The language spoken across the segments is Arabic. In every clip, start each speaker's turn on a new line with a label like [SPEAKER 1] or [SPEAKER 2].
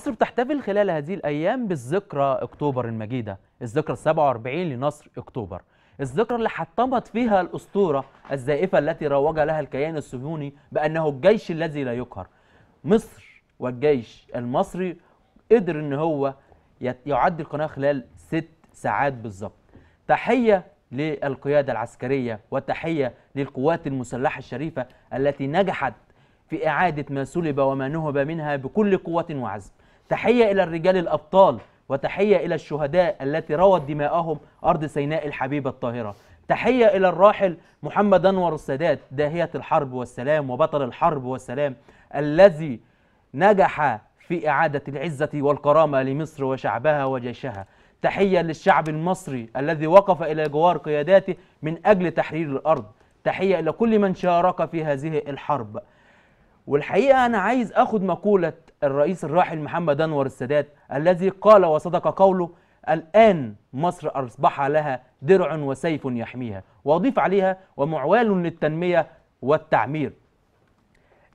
[SPEAKER 1] مصر بتحتفل خلال هذه الأيام بالذكرى أكتوبر المجيدة الذكرى 47 لنصر أكتوبر الذكرى اللي حطمت فيها الأسطورة الزائفة التي روج لها الكيان الصهيوني بأنه الجيش الذي لا يقهر مصر والجيش المصري قدر ان هو يعد القناة خلال ست ساعات بالظبط تحية للقيادة العسكرية وتحية للقوات المسلحة الشريفة التي نجحت في إعادة ما سلب وما نهب منها بكل قوة وعزم تحية إلى الرجال الأبطال وتحية إلى الشهداء التي روت دماءهم أرض سيناء الحبيبة الطاهرة تحية إلى الراحل محمد أنور السادات داهية الحرب والسلام وبطل الحرب والسلام الذي نجح في إعادة العزة والكرامة لمصر وشعبها وجيشها تحية للشعب المصري الذي وقف إلى جوار قياداته من أجل تحرير الأرض تحية إلى كل من شارك في هذه الحرب والحقيقة أنا عايز أخد مقولة الرئيس الراحل محمد أنور السادات الذي قال وصدق قوله الآن مصر أصبح لها درع وسيف يحميها وأضيف عليها ومعوال للتنمية والتعمير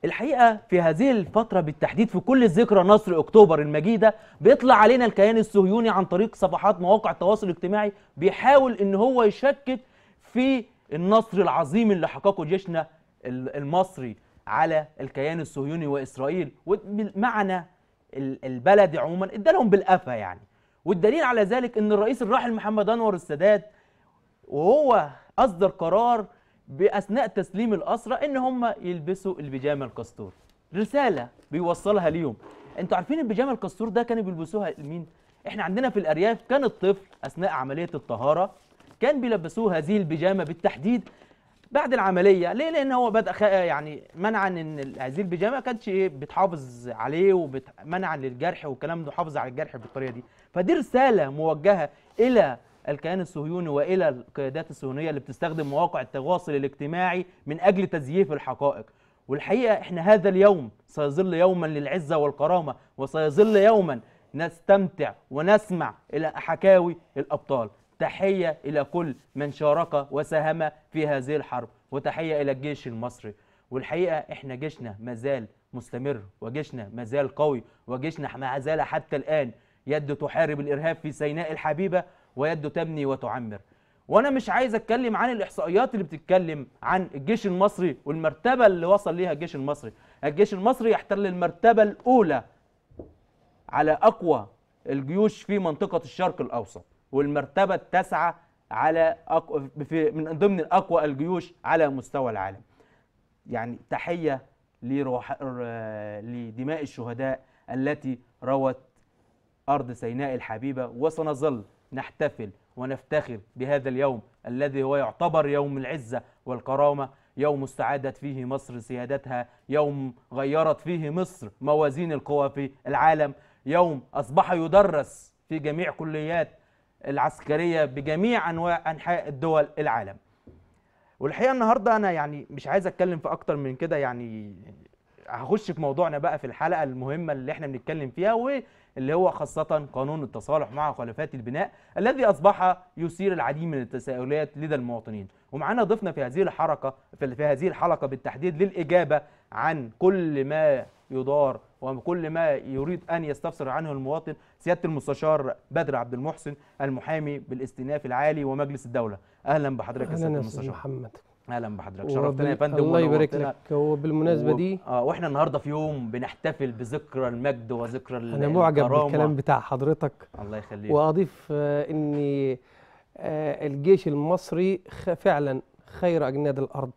[SPEAKER 1] الحقيقة في هذه الفترة بالتحديد في كل ذكرى نصر أكتوبر المجيدة بيطلع علينا الكيان الصهيوني عن طريق صفحات مواقع التواصل الاجتماعي بيحاول إن هو يشكك في النصر العظيم اللي حققه جيشنا المصري على الكيان الصهيوني واسرائيل ومعنى البلدي عموما ادالهم بالقفا يعني والدليل على ذلك ان الرئيس الراحل محمد انور السادات وهو اصدر قرار باثناء تسليم الاسرى ان هم يلبسوا البيجامه الكاستور رساله بيوصلها ليهم انتوا عارفين البيجامه الكاستور ده كانوا بيلبسوها لمين احنا عندنا في الارياف كان الطفل اثناء عمليه الطهاره كان بيلبسوه هذه البيجامه بالتحديد بعد العمليه ليه لان هو بدا يعني منعا ان هذه البيجامه ما كانتش إيه بتحافظ عليه ومنعا للجرح والكلام ده حافظ على الجرح بالطريقه دي فدي رساله موجهه الى الكيان الصهيوني والى القيادات الصهيونيه اللي بتستخدم مواقع التواصل الاجتماعي من اجل تزييف الحقائق والحقيقه احنا هذا اليوم سيظل يوما للعزه والكرامه وسيظل يوما نستمتع ونسمع الى حكاوي الابطال تحية إلى كل من شارك وساهم في هذه الحرب وتحية إلى الجيش المصري والحقيقة إحنا جيشنا مازال مستمر وجيشنا مازال قوي وجيشنا ما زال حتى الآن يد تحارب الإرهاب في سيناء الحبيبة ويد تبني وتعمر وانا مش عايز اتكلم عن الاحصائيات اللي بتتكلم عن الجيش المصري والمرتبه اللي وصل ليها الجيش المصري الجيش المصري يحتل المرتبه الاولى على اقوى الجيوش في منطقه الشرق الاوسط والمرتبة التاسعة على أقو... في... من ضمن أقوى الجيوش على مستوى العالم يعني تحية لروح... لدماء الشهداء التي روت أرض سيناء الحبيبة وسنظل نحتفل ونفتخر بهذا اليوم الذي هو يعتبر يوم العزة والكرامة يوم استعادت فيه مصر سيادتها يوم غيرت فيه مصر موازين القوى في العالم يوم أصبح يدرس في جميع كليات العسكريه بجميع انواع انحاء الدول العالم والحقيقه النهارده انا يعني مش عايز اتكلم في اكتر من كده يعني هخش في موضوعنا بقى في الحلقه المهمه اللي احنا بنتكلم فيها واللي هو خاصه قانون التصالح مع خلافات البناء الذي اصبح يثير العديد من التساؤلات لدى المواطنين ومعانا ضيفنا في هذه الحركه في هذه الحلقه بالتحديد للاجابه عن كل ما يدار وكل ما يريد أن يستفسر عنه المواطن سيادة المستشار بدر عبد المحسن المحامي بالاستئناف العالي ومجلس الدولة أهلا بحضرتك يا سيادة المستشار محمد اهلا بحضرتك
[SPEAKER 2] شرفتنا يا فندم الله يبارك لك وبالمناسبه دي
[SPEAKER 1] اه واحنا النهارده في يوم بنحتفل بذكرى المجد وذكرى الكرامه انا معجب بالكلام بتاع
[SPEAKER 2] حضرتك الله يخليك واضيف آه ان آه الجيش المصري فعلا خير اجناد الارض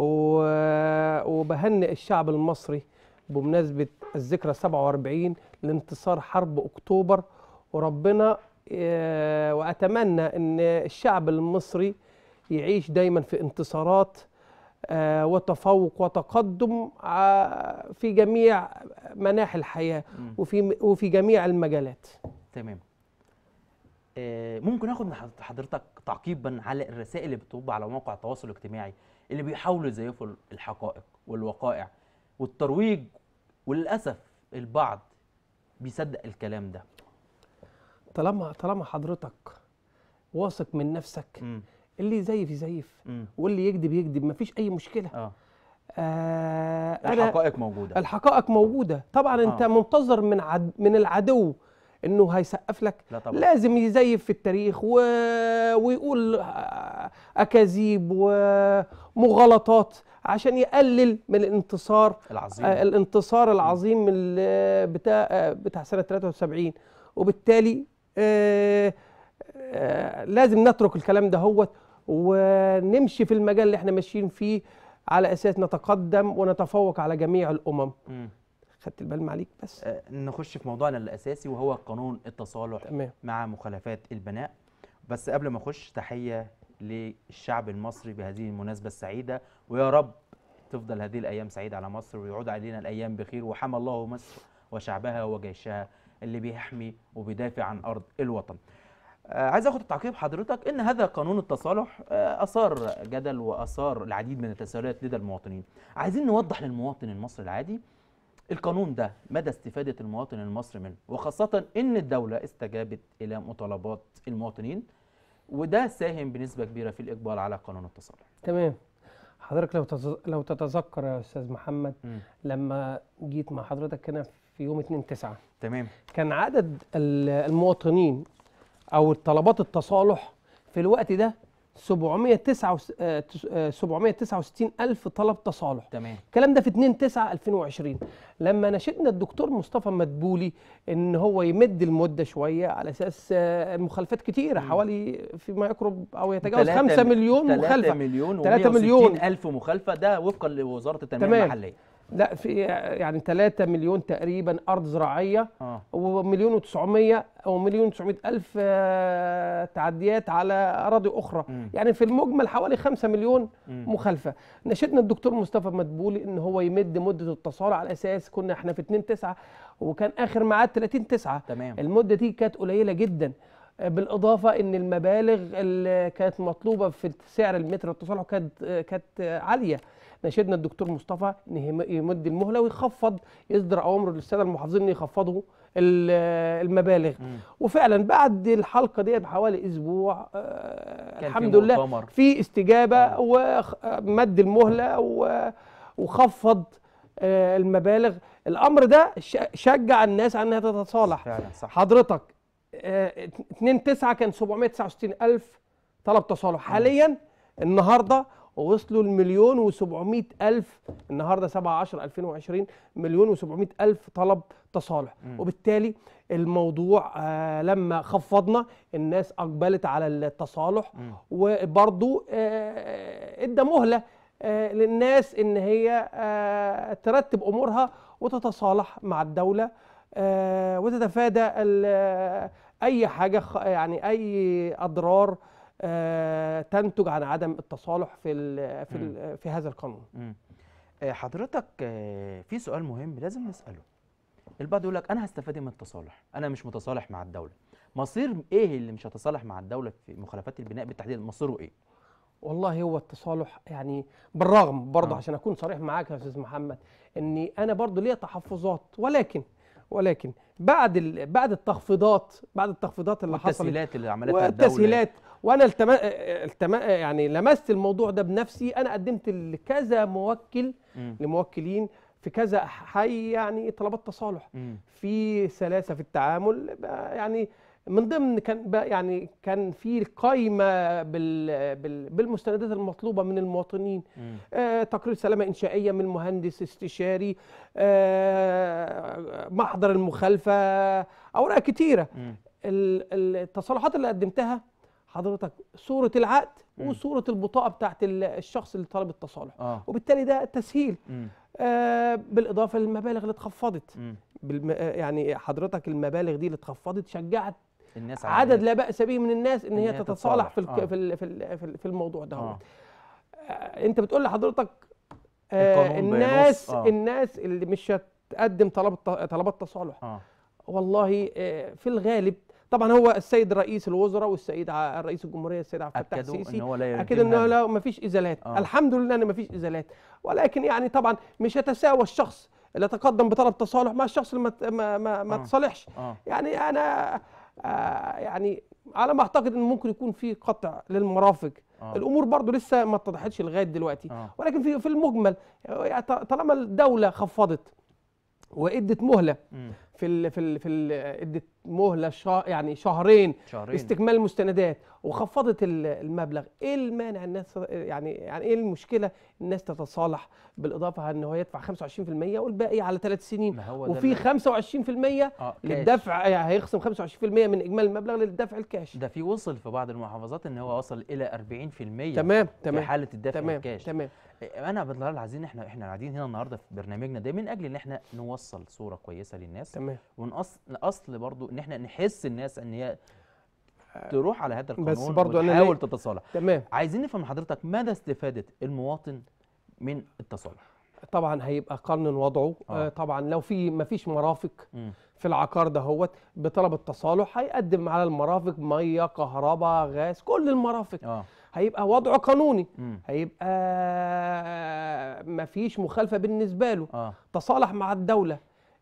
[SPEAKER 2] آه، وبهنئ الشعب المصري بمناسبة الذكرى 47 لانتصار حرب أكتوبر وربنا آه، وأتمنى أن الشعب المصري يعيش دايما في انتصارات آه، وتفوق وتقدم آه، في جميع مناحي الحياة وفي, وفي جميع المجالات تمام ممكن اخد من
[SPEAKER 1] حضرتك تعقيبا على الرسائل اللي بتطبع على مواقع التواصل الاجتماعي اللي بيحاولوا يزيفوا الحقائق والوقائع والترويج وللاسف البعض
[SPEAKER 2] بيصدق الكلام ده طالما طالما حضرتك واثق من نفسك م. اللي يزيف يزيف واللي يكذب يكذب مفيش اي مشكله آه. آه الحقائق موجوده الحقائق موجوده طبعا آه. انت منتظر من عد من العدو انه هيسقف لك لا طبعا. لازم يزيف في التاريخ و... ويقول واكاذيب ومغالطات عشان يقلل من الانتصار العظيم. آه الانتصار العظيم بتاع آه بتاع سنه 73 وبالتالي آه آه لازم نترك الكلام ده هوت ونمشي في المجال اللي احنا ماشيين فيه على اساس نتقدم ونتفوق على جميع الامم خدت البال عليك بس آه نخش في
[SPEAKER 1] موضوعنا الاساسي وهو قانون التصالح تمام. مع مخالفات البناء بس قبل ما اخش تحيه للشعب المصري بهذه المناسبة السعيدة ويا رب تفضل هذه الأيام سعيدة على مصر ويعود علينا الأيام بخير وحمى الله مصر وشعبها وجيشها اللي بيحمي وبيدافع عن أرض الوطن آه، عايز اخد التعقيب حضرتك ان هذا قانون التصالح آه، اثار جدل واثار العديد من التساؤلات لدى المواطنين عايزين نوضح للمواطن المصري العادي القانون ده مدى استفاده المواطن المصري منه وخاصه ان الدوله استجابت الى مطالبات المواطنين وده ساهم بنسبه كبيره في الاقبال على قانون التصالح
[SPEAKER 2] تمام حضرتك لو لو تتذكر يا استاذ محمد م. لما جيت مع حضرتك هنا في يوم 2 9 تمام كان عدد المواطنين او طلبات التصالح في الوقت ده 769 آه، آه، الف طلب تصالح تمام الكلام ده في 2 9 2020 لما ناشدنا الدكتور مصطفى مدبولي ان هو يمد المده شويه على اساس المخالفات آه، كتيره حوالي فيما يقرب او يتجاوز 5 مليون مخالفه 3 مليون 3 مليون الف
[SPEAKER 1] مخالفه ده وفقا لوزاره التنميه تمام. المحليه
[SPEAKER 2] لا في يعني 3 مليون تقريبا ارض زراعيه آه. ومليون و900 او مليون و900 الف آه، تعديات على اراضي اخرى م. يعني في المجمل حوالي 5 مليون م. مخالفه نشدنا الدكتور مصطفى مدبولي ان هو يمد مده التصارع على اساس كنا احنا في 2 9 وكان اخر ميعاد 30 9 تمام. المده دي كانت قليله جدا بالاضافه ان المبالغ اللي كانت مطلوبه في سعر المتر التصالح كانت كانت عاليه ناشدنا الدكتور مصطفى ان يمد المهله ويخفض يصدر اوامر للساده المحافظين ان يخفضوا المبالغ مم. وفعلا بعد الحلقه ديت بحوالي اسبوع آه الحمد لله في استجابه آه. ومد المهله وخفض آه المبالغ الامر ده شجع الناس على انها تتصالح صح. حضرتك 2 آه، 9 كان 769 الف طلب تصالح حاليا النهارده ووصلوا لمليون و700 ألف النهاردة 7 10 2020 مليون و700 ألف طلب تصالح م. وبالتالي الموضوع آه لما خفضنا الناس أقبلت على التصالح م. وبرضو آه ادى مهلة آه للناس ان هي آه ترتب امورها وتتصالح مع الدوله آه وتتفادى آه، اي حاجه يعني اي اضرار آه، تنتج عن عدم التصالح في في في هذا القانون آه، حضرتك آه، في سؤال مهم لازم نساله البعض يقول لك انا هستفاد إيه من
[SPEAKER 1] التصالح انا مش متصالح مع الدوله مصير ايه اللي مش هتصالح مع الدوله في مخالفات البناء
[SPEAKER 2] بالتحديد مصيره ايه والله هو التصالح يعني بالرغم برضه آه. عشان اكون صريح معاك يا استاذ محمد اني انا برضه ليا تحفظات ولكن ولكن بعد بعد التخفيضات بعد التخفيضات اللي حصلت والتسهيلات اللي عملتها الدوله والتسهيلات وانا التما... آه، آه، التما... آه، يعني لمست الموضوع ده بنفسي انا قدمت لكذا موكل م. لموكلين في كذا حي يعني طلبات تصالح م. في سلاسه في التعامل يعني من ضمن كان يعني كان في قائمه بال... بال... بالمستندات المطلوبه من المواطنين آه تقرير سلامه انشائيه من مهندس استشاري آه محضر المخالفه اوراق كتيره التصالحات اللي قدمتها حضرتك صوره العقد وصوره البطاقه بتاعت الشخص اللي طلب التصالح آه. وبالتالي ده تسهيل آه بالاضافه للمبالغ اللي اتخفضت بالم... آه، يعني حضرتك المبالغ دي اللي اتخفضت شجعت
[SPEAKER 1] الناس عدد, إيه؟
[SPEAKER 2] لا باس به من الناس ان, إن هي تتصالح في, الك... آه. في ال... في ال... في الموضوع ده آه. آه انت بتقول لحضرتك آه الناس آه. الناس اللي مش هتقدم طلب طلبات تصالح آه. والله آه، في الغالب طبعا هو السيد رئيس الوزراء والسيد رئيس الجمهوريه السيد عبد الفتاح السيسي اكد ان هو لا ما فيش ازالات آه. الحمد لله ان ما فيش ازالات ولكن يعني طبعا مش هتساوى الشخص اللي تقدم بطلب تصالح مع الشخص اللي ما ما ما آه. تصالحش آه. يعني انا آه يعني على ما اعتقد ان ممكن يكون في قطع للمرافق آه. الامور برضو لسه ما اتضحتش لغايه دلوقتي آه. ولكن في في المجمل يعني طالما الدوله خفضت وادت مهله في الـ في الـ في الـ ادت مهله شا يعني شهرين, شهرين استكمال المستندات وخفضت المبلغ ايه المانع الناس يعني يعني ايه المشكله الناس تتصالح بالاضافه ان هو يدفع 25% والباقي على ثلاث سنين وفي 25% آه، للدفع يعني هيخصم 25% من اجمالي المبلغ للدفع الكاش ده في وصل في بعض المحافظات ان هو
[SPEAKER 1] وصل الى 40% تمام تمام في حاله الدفع تمام الكاش تمام انا عبد الله العزيز احنا احنا قاعدين هنا النهارده في برنامجنا ده من اجل ان احنا نوصل صوره كويسه للناس تمام ونقص اصل برضو ان احنا نحس الناس ان هي تروح على هذا القانون بس برضو وتحاول
[SPEAKER 2] تتصالح تمام عايزين نفهم من حضرتك مدى استفاده المواطن من التصالح طبعا هيبقى قانون وضعه آه. آه. طبعا لو في ما فيش مرافق م. في العقار ده هوت بطلب التصالح هيقدم على المرافق ميه كهرباء غاز كل المرافق آه. هيبقى وضعه قانوني هيبقى مفيش مخالفه بالنسبه له آه. تصالح مع الدوله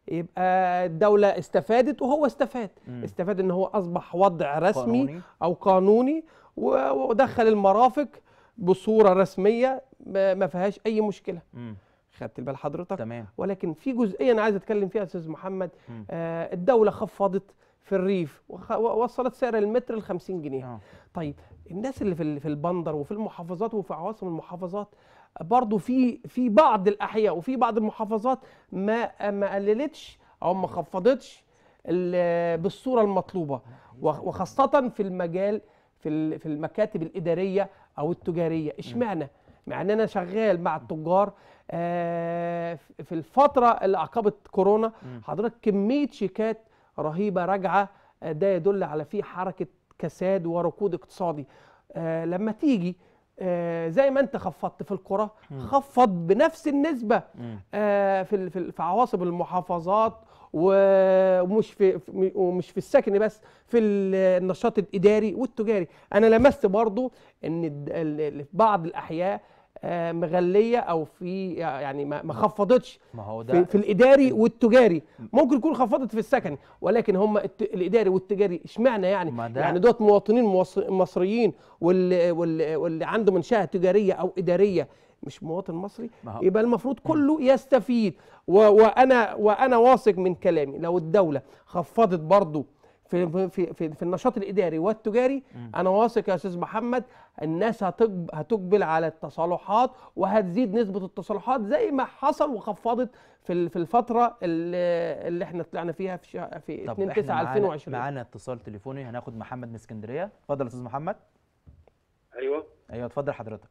[SPEAKER 2] يبقى الدولة استفادت وهو استفاد مم. استفاد ان هو اصبح وضع رسمي قانوني. او قانوني ودخل المرافق بصورة رسمية ما فيهاش اي مشكلة م. خدت البال حضرتك تمام. ولكن في جزئية انا عايز اتكلم فيها استاذ محمد آه الدولة خفضت في الريف ووصلت سعر المتر ل 50 جنيه أوه. طيب الناس اللي في في البندر وفي المحافظات وفي عواصم المحافظات برضه في في بعض الاحياء وفي بعض المحافظات ما ما قللتش او ما خفضتش بالصوره المطلوبه وخاصه في المجال في في المكاتب الاداريه او التجاريه اشمعنى مع ان انا شغال مع التجار آه، في الفتره اللي عقبت كورونا حضرتك كميه شيكات رهيبه راجعه آه، ده يدل على في حركه كساد وركود اقتصادي آه، لما تيجي آه، زي ما انت خفضت في القرى خفض بنفس النسبه في في عواصم المحافظات ومش في ومش في السكن بس في النشاط الاداري والتجاري انا لمست برضو ان في بعض الاحياء آه، مغليه او في يعني ما خفضتش ما هو ده في, في الاداري والتجاري ممكن يكون خفضت في السكني ولكن هم الاداري والتجاري اشمعنى يعني يعني دوت مواطنين مصريين واللي, واللي عنده منشاه تجاريه او اداريه مش مواطن مصري يبقى المفروض كله يستفيد وانا وانا واثق من كلامي لو الدوله خفضت برضه آه. في في في, في النشاط الاداري والتجاري م. انا واثق يا استاذ محمد الناس هتقبل على التصالحات وهتزيد نسبه التصالحات زي ما حصل وخفضت في في الفتره اللي, اللي احنا طلعنا فيها في في
[SPEAKER 1] 2 9 2020 معانا اتصال تليفوني هناخد محمد من اسكندريه اتفضل يا استاذ محمد ايوه ايوه اتفضل حضرتك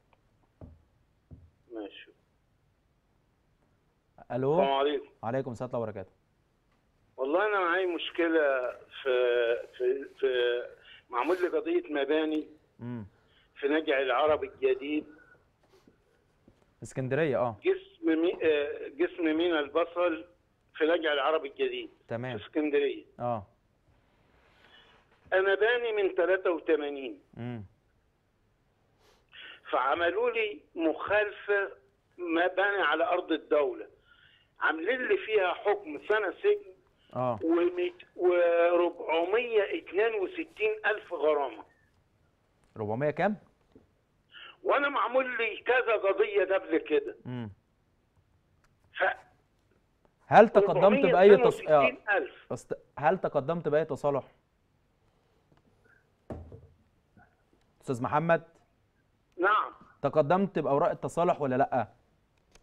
[SPEAKER 1] ماشي الو السلام عليكم وعليكم السلام ورحمه الله وبركاته
[SPEAKER 3] والله انا معايا مشكله في في في معمول لي قضيه مباني امم في نجع العرب الجديد
[SPEAKER 1] اسكندريه اه
[SPEAKER 3] جسم مي... آه، جسم مينا البصل في نجع العرب الجديد تمام في اسكندريه اه انا باني من 83 امم فعملوا لي مخالفه ما باني على ارض الدوله عاملين لي فيها حكم سنه سجن اه و462 الف غرامه 400 كام؟ وانا معمول لي كذا قضيه قبل كده
[SPEAKER 1] امم ف... هل تقدمت باي تص... آه. هل تقدمت باي تصالح؟ استاذ محمد نعم تقدمت باوراق التصالح ولا لا؟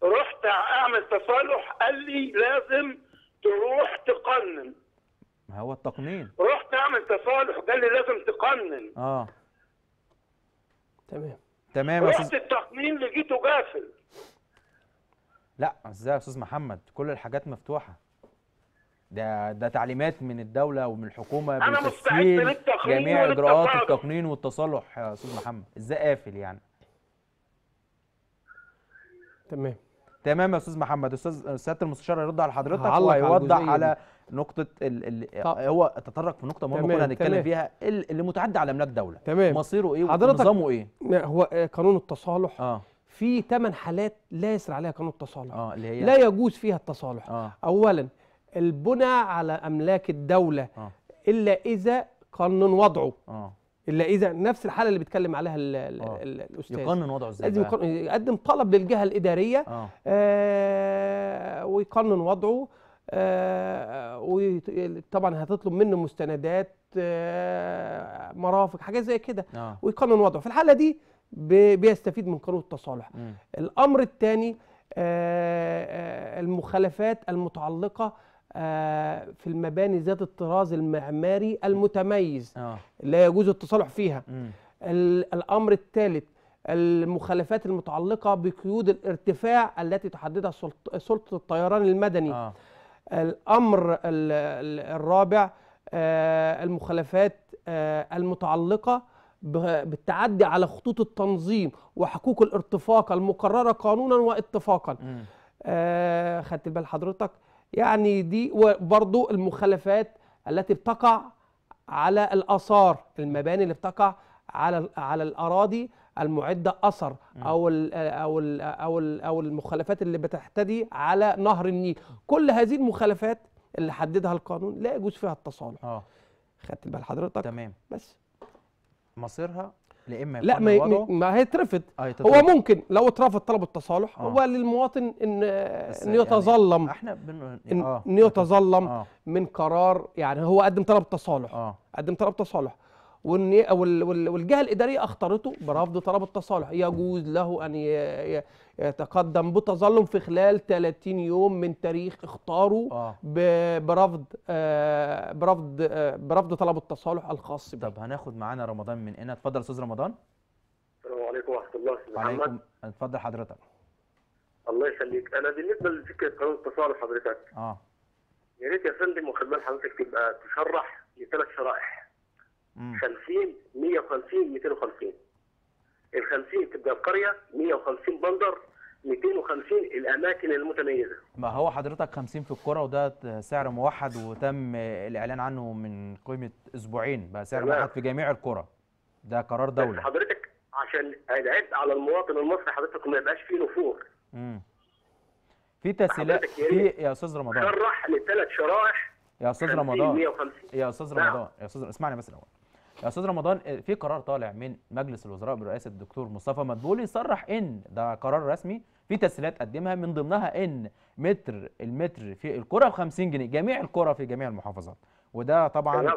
[SPEAKER 3] رحت اعمل تصالح قال لي لازم تروح تقنن
[SPEAKER 1] ما هو التقنين
[SPEAKER 3] روح تعمل تصالح قال لي لازم تقنن
[SPEAKER 1] اه تمام تمام يا رحت
[SPEAKER 3] التقنين لقيته قافل
[SPEAKER 1] لا ازاي يا استاذ محمد كل الحاجات مفتوحه ده ده تعليمات من الدوله ومن الحكومه انا مستعد للتقنين جميع اجراءات التقنين والتصالح يا استاذ محمد ازاي قافل يعني تمام تمام يا استاذ محمد استاذ سياده المستشار هيرد على حضرتك ويوضح على, على نقطه ال... ال...
[SPEAKER 2] هو تطرق في نقطه مهمه كنا هنتكلم فيها اللي متعدى على
[SPEAKER 1] ملاك دوله تمام مصيره ايه ونظامه ايه
[SPEAKER 2] هو قانون التصالح آه. في ثمان حالات لا يسر عليها قانون التصالح آه اللي هي لا يجوز فيها التصالح آه. اولا البنى على املاك الدوله آه. الا اذا قانون وضعه آه. الا اذا نفس الحاله اللي بيتكلم عليها الـ الـ آه. الـ الاستاذ يقنن وضعه ازاي لازم يقدم طلب للجهه الاداريه آه. آه، ويقنن وضعه آه، وطبعا هتطلب منه مستندات مرافق حاجات زي كده ويقنن وضعه في الحاله دي بيستفيد من قانون التصالح م. الامر الثاني المخالفات المتعلقه آه، في المباني ذات الطراز المعماري المتميز آه. لا يجوز التصالح فيها مم. الأمر الثالث المخالفات المتعلقة بقيود الارتفاع التي تحددها سلطة الطيران المدني آه. الأمر الرابع آه، المخالفات آه، المتعلقة بالتعدي على خطوط التنظيم وحقوق الارتفاق المقررة قانونا واتفاقا خدت بال حضرتك يعني دي وبرضو المخالفات التي بتقع على الآثار المباني اللي بتقع على على الأراضي المعدة أثر أو ال أو ال أو ال أو المخالفات اللي بتحتدي على نهر النيل كل هذه المخالفات اللي حددها القانون لا يجوز فيها التصالح اه خدت بال حضرتك تمام بس مصيرها لا اما لا ما, ما هي اترفض آه، هو ممكن لو اترفض طلب التصالح آه. هو للمواطن يعني ان ان يتظلم يعني احنا بن... آه. ان يتظلم آه. من قرار يعني هو قدم طلب تصالح آه. قدم طلب تصالح والجهه الاداريه اخطرته برفض طلب التصالح يجوز له ان يتقدم بتظلم في خلال 30 يوم من تاريخ اختاره آه. آه. برفض برفض آه، برفض طلب التصالح الخاص به طب هناخد معانا رمضان من هنا اتفضل استاذ رمضان
[SPEAKER 4] السلام عليكم ورحمه الله استاذ محمد
[SPEAKER 1] اتفضل حضرتك
[SPEAKER 4] الله يخليك انا بالنسبه لفكره قانون التصالح حضرتك اه يا ريت يا فندم وخلال حضرتك تبقى تشرح لثلاث شرائح 50 150 250 ال 50 تبقى القريه 150 بندر 250 الاماكن المتميزه
[SPEAKER 1] ما هو حضرتك 50 في الكره وده سعر موحد وتم الاعلان عنه من قيمه اسبوعين بقى سعر موحد في جميع الكره ده قرار دولي
[SPEAKER 4] حضرتك عشان العبء على المواطن المصري حضرتك ما يبقاش فيه نفور
[SPEAKER 1] امم في تسهيلات يعني في يا استاذ رمضان شرح
[SPEAKER 4] لثلاث شرائح
[SPEAKER 1] يا استاذ رمضان 150. يا استاذ رمضان نعم. يا استاذ اسمعني بس الاول يا استاذ رمضان آه، في قرار طالع من مجلس الوزراء برئاسه الدكتور مصطفى مدبولي صرح ان ده قرار رسمي في تسهيلات قدمها من ضمنها ان متر المتر في الكره ب 50 جنيه جميع الكره في جميع المحافظات وده طبعا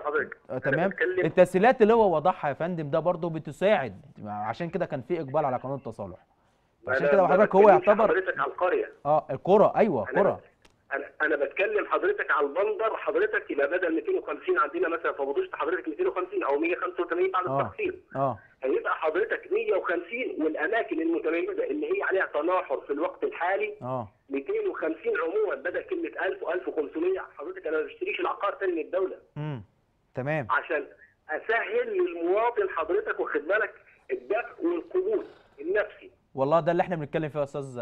[SPEAKER 1] تمام آه، التسهيلات اللي هو وضعها يا فندم ده برضه بتساعد عشان كده كان في اقبال على قانون التصالح عشان كده حضرتك هو يعتبر
[SPEAKER 4] حضرتك على القريه
[SPEAKER 1] اه الكره ايوه كره
[SPEAKER 4] انا انا بتكلم حضرتك على المنظر حضرتك يبقى بدل 250 عندنا مثلا في ابو حضرتك 250 او 185 بعد آه، التقسيم اه هيبقى حضرتك 150 والاماكن المتميزه اللي هي عليها تناحر في الوقت الحالي اه 250 عموما بدل كلمه 1000 و1500 حضرتك انا ما بشتريش العقار ثاني من الدوله
[SPEAKER 1] امم تمام
[SPEAKER 4] عشان اسهل للمواطن حضرتك واخد بالك الدفع والقوة
[SPEAKER 1] والله ده اللي احنا بنتكلم فيه يا استاذ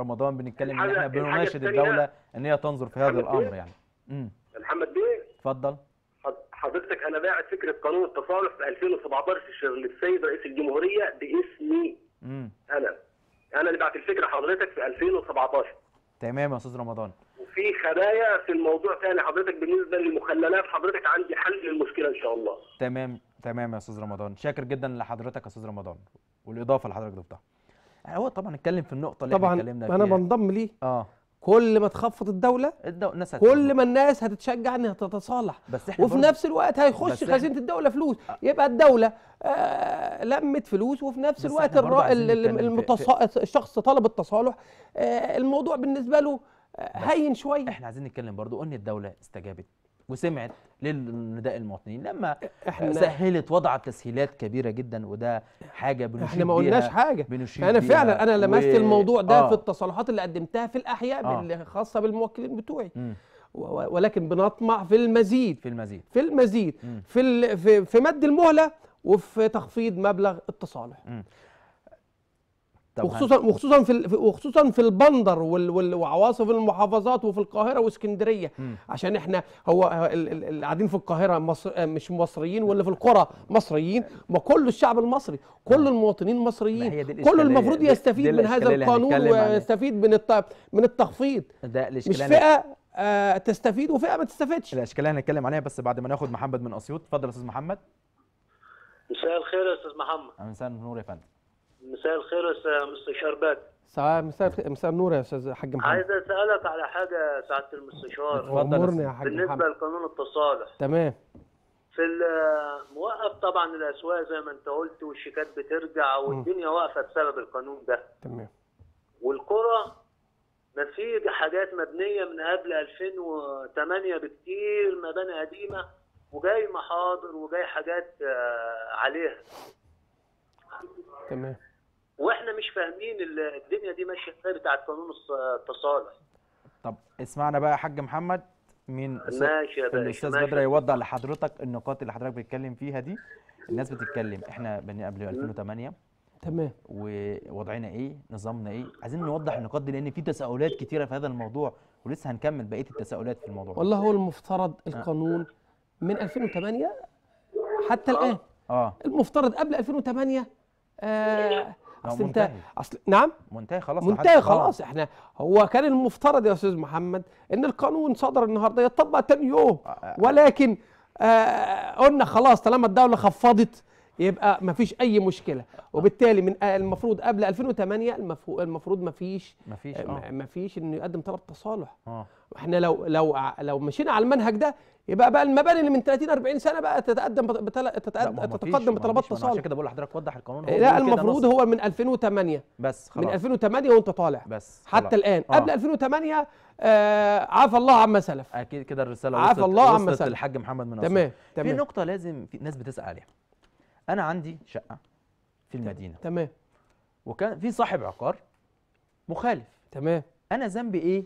[SPEAKER 1] رمضان بنتكلم ان احنا بنناشد الدوله ان هي تنظر في هذا الامر يعني امم
[SPEAKER 4] محمد بيه اتفضل حضرتك انا باعت فكره قانون التصالح في 2017 للسيد رئيس الجمهوريه باسمي امم انا انا اللي بعت الفكره حضرتك في 2017
[SPEAKER 1] تمام يا استاذ رمضان
[SPEAKER 4] وفي خبايا في الموضوع ثاني حضرتك بالنسبه للمخللات حضرتك
[SPEAKER 2] عندي حل للمشكله ان شاء الله
[SPEAKER 1] تمام تمام يا استاذ رمضان شاكر جدا لحضرتك يا استاذ رمضان والاضافه لحضرتك دكتور ضفتها يعني هو طبعا اتكلم في النقطه اللي احنا اتكلمنا فيها طبعا انا
[SPEAKER 2] بنضم ليه اه كل ما تخفض الدوله الدو... الناس كل ما الناس هتتشجع انها تتصالح
[SPEAKER 1] بس احنا وفي نفس الوقت هيخش خزينه
[SPEAKER 2] الدوله فلوس آه. يبقى الدوله آه لمت فلوس وفي نفس الوقت الر... المتص... في... الشخص طلب التصالح آه الموضوع بالنسبه له آه، هين شويه احنا عايزين نتكلم برضو ان الدوله استجابت وسمعت
[SPEAKER 1] للنداء المواطنين لما احنا سهلت وضعت تسهيلات كبيره جدا وده حاجه بنشيد احنا ما قلناش حاجه انا فعلا انا لمست و... الموضوع ده آه. في
[SPEAKER 2] التصالحات اللي قدمتها في الاحياء آه. خاصه بالموكلين بتوعي م. ولكن بنطمع في المزيد في المزيد في المزيد في في, في مد المهله وفي تخفيض مبلغ التصالح م. وخصوصا وخصوصا في وخصوصا في البندر وعواصف المحافظات وفي القاهره واسكندريه م. عشان احنا هو اللي قاعدين في القاهره مصر آه، مش مصريين واللي في القرى مصريين ما كل الشعب المصري كل المواطنين مصريين كل المفروض يستفيد من هذا القانون ويستفيد من من التخفيض ده مش فئه آه تستفيد وفئه ما تستفيدش الاشكاليه هنتكلم عليها بس بعد
[SPEAKER 1] ما ناخد محمد من اسيوط اتفضل يا استاذ محمد مساء الخير يا استاذ محمد مساء النور يا
[SPEAKER 2] فندم
[SPEAKER 4] مساء الخير يا مستشار بدر
[SPEAKER 2] مساء مساء مساء النور يا استاذ حاج محمد عايز
[SPEAKER 4] اسالك على حاجه سعاده المستشار اتفضل يا حاج بالنسبه محمد. لقانون التصالح تمام في موقف طبعا الاسواق زي ما انت قلت والشيكات بترجع والدنيا واقفه بسبب القانون ده تمام والقرى ما في حاجات مبنيه من قبل 2008 بكتير مباني قديمه وجاي محاضر وجاي حاجات آه، عليها تمام واحنا مش فاهمين الدنيا دي ماشيه ازاي بتاعه قانون التصالح
[SPEAKER 1] طب اسمعنا بقى يا حاج محمد من ماشي يا باشا الاستاذ بدر يوضح لحضرتك النقاط اللي حضرتك بتتكلم فيها دي الناس بتتكلم احنا بني قبل 2008 تمام ووضعنا ايه نظامنا ايه عايزين نوضح النقاط دي لان في تساؤلات كتيره في هذا الموضوع ولسه هنكمل بقيه التساؤلات في الموضوع والله هو
[SPEAKER 2] المفترض القانون من 2008 حتى آه. الان اه المفترض قبل 2008 آه اصل انت اصل نعم
[SPEAKER 1] منتهي خلاص منتهي خلاص
[SPEAKER 2] احنا هو كان المفترض يا استاذ محمد ان القانون صدر النهارده يطبق تاني يوم آه، آه، آه. ولكن آه قلنا خلاص طالما الدوله خفضت يبقى ما فيش اي مشكله وبالتالي من المفروض قبل 2008 المفروض ما فيش ما فيش ما فيش انه يقدم طلب تصالح احنا لو لو لو مشينا على المنهج ده يبقى بقى المباني اللي من 30 40 سنه بقى تتقدم بتل... تتقدم, تتقدم بطلبات تصالح عشان كده بقول لحضرتك وضح القانون هو لا المفروض هو من 2008 بس خلاص من 2008 وانت طالع بس خلاص. حتى الان آه. قبل 2008 آه عفى الله عما سلف
[SPEAKER 1] اكيد كده الرساله
[SPEAKER 2] وصلت عفى الله عما سلف للحاج محمد من تمام تمام في
[SPEAKER 1] نقطه لازم في ناس بتسال عليها انا عندي شقه في المدينه تمام وكان في صاحب عقار مخالف تمام انا ذنبي ايه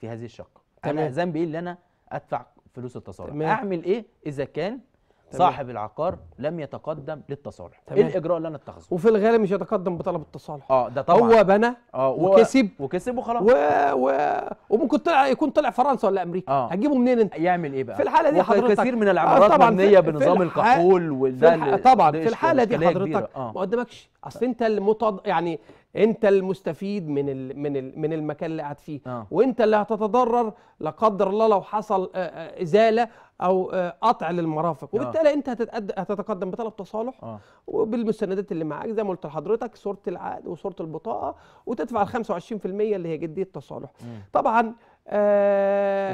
[SPEAKER 1] في هذه الشقه تمام. انا ذنبي ايه اللي انا ادفع فلوس التصالح تمام. اعمل ايه اذا كان تمام. صاحب العقار لم يتقدم للتصالح إيه تمام. ايه الاجراء اللي انا اتخذه وفي
[SPEAKER 2] الغالب مش يتقدم بطلب التصالح اه ده طبعا هو بنى آه وكسب وكسب وخلاص و... و... وممكن طلع يكون طلع فرنسا ولا امريكا آه. هتجيبه منين انت يعمل ايه بقى في الحاله دي حضرتك كثير من آه، العمارات آه طبعا مبنيه بنظام الح... الكحول وده طبعا في الحاله دي حضرتك آه. ما قدامكش اصل انت المتض... يعني انت المستفيد من ال... من ال... من المكان اللي قاعد فيه آه. وانت اللي هتتضرر لا قدر الله لو حصل ازاله او قطع للمرافق آه. وبالتالي آه. انت هتتقد... هتتقدم بطلب تصالح آه. وبالمستندات اللي معاك زي ما قلت لحضرتك صوره العقد وصوره البطاقه وتدفع ال 25% اللي هي جديه التصالح طبعا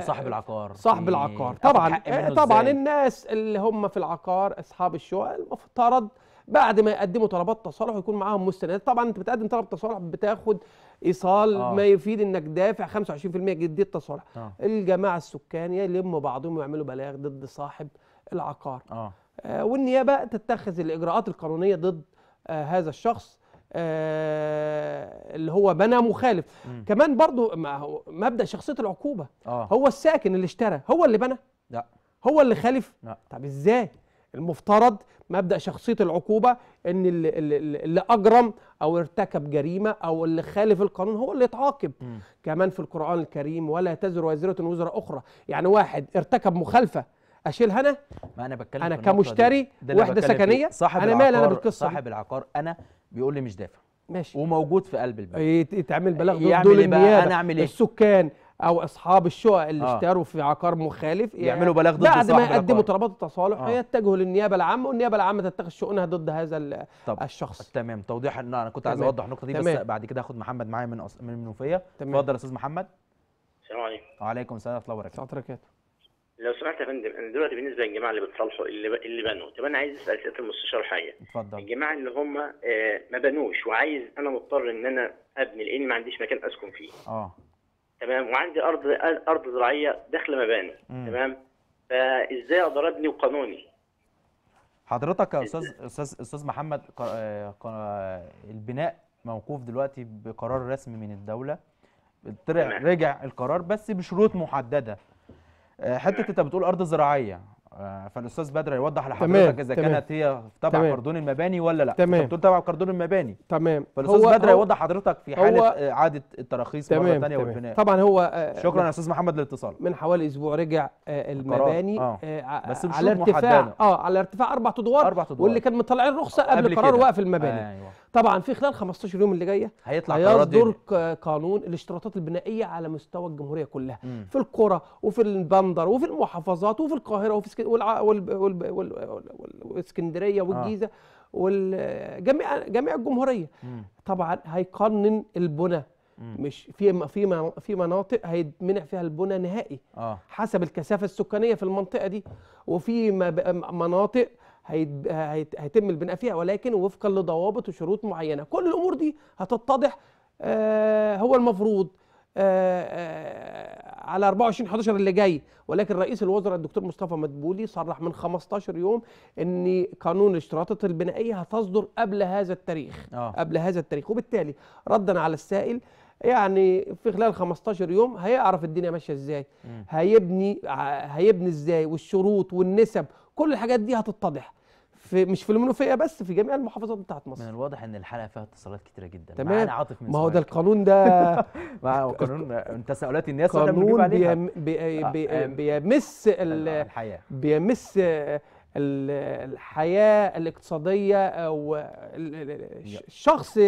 [SPEAKER 2] صاحب
[SPEAKER 1] العقار صاحب العقار طبعا طبعا
[SPEAKER 2] الناس اللي هم في العقار اصحاب الشقق المفترض بعد ما يقدموا طلبات تصالح ويكون معاهم مستندات طبعا انت بتقدم طلب تصالح بتاخد ايصال آه. ما يفيد انك دافع 25% جديه تصالح آه. الجماعه السكان يلموا بعضهم ويعملوا بلاغ ضد صاحب العقار آه. آه والنيابه تتخذ الاجراءات القانونيه ضد آه هذا الشخص آه اللي هو بنى مخالف م. كمان برضو ما هو مبدا شخصيه العقوبه آه. هو الساكن اللي اشترى هو اللي بنى لا هو اللي خالف لا طب ازاي المفترض مبدا شخصيه العقوبه ان اللي اجرم او ارتكب جريمه او اللي خالف القانون هو اللي يتعاقب كمان في القران الكريم ولا تزر وازره وزر اخرى يعني واحد ارتكب مخالفه اشيلها انا ما انا بتكلم انا كمشتري وحده سكنيه صاحب انا مال انا بالقصه صاحب العقار انا بيقول لي مش دافع ماشي وموجود في قلب البلد إيه، يتعمل بلاغ دول النيابة إيه انا اعمل ايه السكان او اصحاب الشقق اللي آه. اشتروا في عقار مخالف يعملوا بلاغ ضد بعد ما يقدموا طلبات التصالح آه. يتجهوا للنيابه العامه والنيابه العامه تتخذ شؤونها ضد هذا طب. الشخص تمام
[SPEAKER 1] توضيح ان انا كنت عايز اوضح النقطه دي تمام. بس بعد كده هاخد محمد معايا من أص... من المنوفيه اتفضل يا استاذ محمد السلام عليكم وعليكم السلام ورحمه الله وبركاته
[SPEAKER 5] لو سمحت يا فندم انا دلوقتي بالنسبه للجماعه اللي بتصالحوا اللي اللي بنوا طب انا عايز اسال سياده المستشار حاجه اتفضل الجماعه اللي هم آه ما بنوش وعايز انا مضطر ان انا ابني لان ما عنديش مكان اسكن فيه
[SPEAKER 1] اه
[SPEAKER 4] تمام وعندي ارض ارض زراعيه داخل مباني مم. تمام فازاي اقدر ابني وقانوني
[SPEAKER 1] حضرتك يا استاذ استاذ استاذ محمد آه، البناء موقوف دلوقتي بقرار رسمي من الدوله طلع رجع القرار بس بشروط محدده آه، حته انت بتقول ارض زراعيه آه، فالاستاذ بدر يوضح لحضرتك اذا كانت هي تبع كردون المباني ولا لا تمام بتقول تبع كردون المباني
[SPEAKER 2] تمام فالاستاذ بدر يوضح حضرتك في حاله
[SPEAKER 1] آه، اعاده التراخيص مره ثانيه والبناء طبعا هو آه، شكرا يا استاذ محمد
[SPEAKER 2] للاتصال من حوالي اسبوع رجع المباني آه. آه. بس على ارتفاع محددة. اه اه بس علي ارتفاع محددنا. اه علي ارتفاع اربع ادوار واللي كان مطلعين رخصه قبل قرار وقف المباني آه أيوة. طبعا في خلال 15 يوم اللي جايه هيطلع هيصدر قانون الاشتراطات البنائيه على مستوى الجمهوريه كلها مم. في القرى وفي البندر وفي المحافظات وفي القاهره وفي اسكندريه والاسكندريه آه. والجيزه آه. والجميع جميع الجمهوريه مم. طبعا هيقنن البنى مش في في في مناطق هيتمنع فيها البنى نهائي آه. حسب الكثافه السكانيه في المنطقه دي وفي مناطق هيتم البناء فيها ولكن وفقا لضوابط وشروط معينه كل الامور دي هتتضح آه، هو المفروض آه، آه، على 24 11 اللي جاي ولكن رئيس الوزراء الدكتور مصطفى مدبولي صرح من 15 يوم ان قانون الاشتراطات البنائيه هتصدر قبل هذا التاريخ أوه. قبل هذا التاريخ وبالتالي ردا على السائل يعني في خلال 15 يوم هيعرف الدنيا ماشيه ازاي هيبني هيبني ازاي والشروط والنسب كل الحاجات دي هتتضح في مش في المنوفيه بس في جميع المحافظات بتاعت مصر من الواضح ان
[SPEAKER 1] الحلقه فيها اتصالات كتيره جدا تمام معانا عاطف من ما هو ده القانون ده
[SPEAKER 2] مع
[SPEAKER 1] قانون انت سؤالات الناس قانون بنجيب بي... قانون آه، آه، آه،
[SPEAKER 2] بيمس الحياه بيمس الحياه الاقتصاديه او الشخص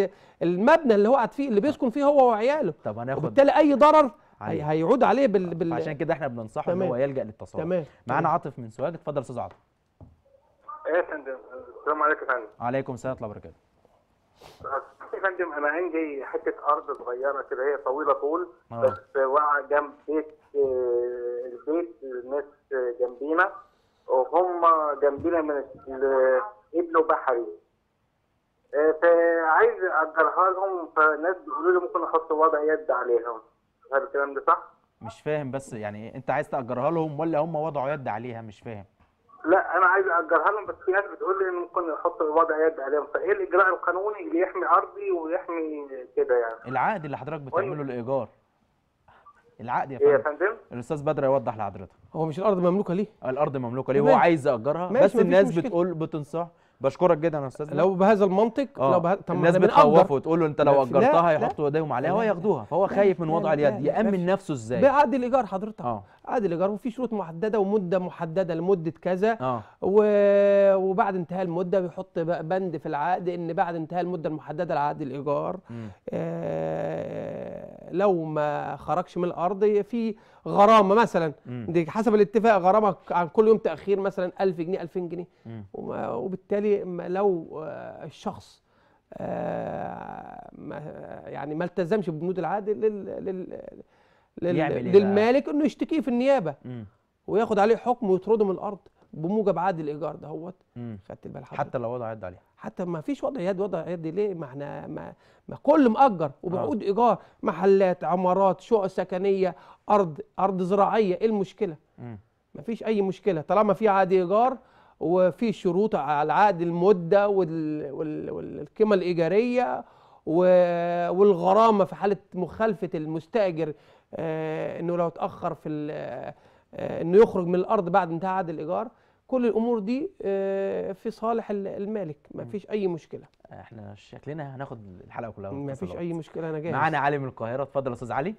[SPEAKER 2] المبنى اللي هو قاعد فيه اللي بيسكن فيه هو وعياله طب هناخد وبالتالي اي ضرر عليه هيعود عليه بال, بال... عشان كده احنا بننصحه ان هو يلجا للتصالح تمام معانا عاطف من سواج اتفضل يا استاذ
[SPEAKER 1] عاطف
[SPEAKER 4] ايه يا فندم السلام عليكم يا فندم
[SPEAKER 1] وعليكم السلام ورحمه الله وبركاته
[SPEAKER 4] يا فندم انا عندي حته ارض صغيره كده هي طويله طول آه. بس واقعه جنب بيت آه، البيت الناس جنبينا وهم جنبينا من ابنه بحري آه، فعايز اجرها لهم فالناس بيقولوا لي ممكن احط وضع يد عليهم هل الكلام ده
[SPEAKER 1] صح؟ مش فاهم بس يعني انت عايز تاجرها لهم ولا هم وضعوا يد عليها مش فاهم
[SPEAKER 4] لا انا عايز اجرها لهم بس في ناس بتقول لي ممكن يحط وضع يد عليهم فايه الاجراء القانوني اللي يحمي ارضي ويحمي كده يعني
[SPEAKER 1] العقد اللي حضرتك بتعمله الايجار العقد يا فندم إيه يا فندم الاستاذ بدر يوضح لحضرتك هو مش الارض مملوكه ليه الارض مملوكه ليه هو عايز ياجرها بس الناس بتقول بتنصح بشكرك جدا يا استاذ لو بهذا المنطق آه. لو بها... طب الناس بتخوفه وتقول له انت لو اجرتها هيحطوا ايديهم عليها وهياخدوها فهو خايف من وضع اليد يامن نفسه ازاي
[SPEAKER 2] بيعدي الايجار حضرتك آه. عقد الايجار وفي شروط محدده ومده محدده لمده كذا آه. وبعد انتهاء المده بيحط بند في العقد ان بعد انتهاء المده المحدده لعقد الايجار آه لو ما خرجش من الارض في غرامه مثلا مم. دي حسب الاتفاق غرامه عن كل يوم تاخير مثلا 1000 جنيه 2000 جنيه وبالتالي لو آه، الشخص آه يعني ما التزمش ببنود العقد لل, لل... إيه للمالك انه يشتكيه في النيابه وياخد عليه حكم ويطرده من الارض بموجب عقد الايجار دهوت خدت البال حتى لو وضع يد عليه حتى ما فيش وضع يد وضع يد ليه ما احنا ما, ما كل مأجر وبعقود آه. ايجار محلات عمارات شقق سكنيه ارض ارض زراعيه ايه المشكله ما فيش اي مشكله طالما في عقد ايجار وفي شروط على العقد المده وال... وال... والقيمه الايجاريه والغرامه في حاله مخالفه المستاجر آه، انه لو اتاخر في آه، آه، انه يخرج من الارض بعد انتهاء عقد الايجار كل الامور دي في صالح المالك ما فيش اي مشكله احنا شكلنا هناخد الحلقه كلها ما فيش اي مشكله انا جاهز معانا
[SPEAKER 1] علي من القاهره اتفضل يا استاذ علي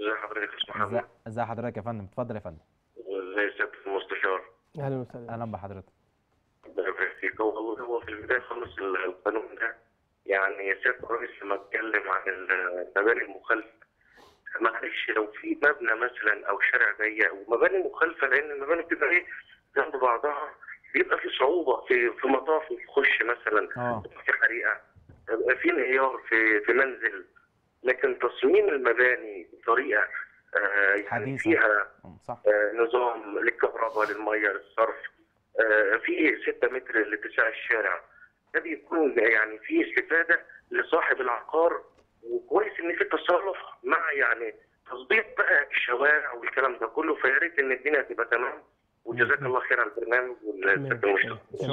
[SPEAKER 1] ازي حضرتك يا استاذ محمد ازي حضرتك يا فندم اتفضل يا فندم ازي سياده المستشار اهلا وسهلا اهلا بحضرتك
[SPEAKER 4] ربنا فيك والله هو في البدايه خالص القانون ده يعني سياده الرئيس لما اتكلم عن المباني المخالفه معلش لو في مبنى مثلا او شارع ضيق ومباني مخالفه لان المباني بتبقى ايه جنب بعضها بيبقى في صعوبه في في مطاف يخش مثلا أوه. في حريقه في انهيار في في منزل لكن تصميم المباني بطريقه آه يعني فيها آه نظام للكهرباء للميه للصرف آه في 6 إيه؟ متر لاتساع الشارع ده بيكون يعني في استفاده لصاحب العقار وكويس ان في تصالح مع يعني تظبيط بقى الشوارع والكلام ده كله فيا ريت ان الدنيا تبقى تمام وجزاك الله خير على
[SPEAKER 1] البرنامج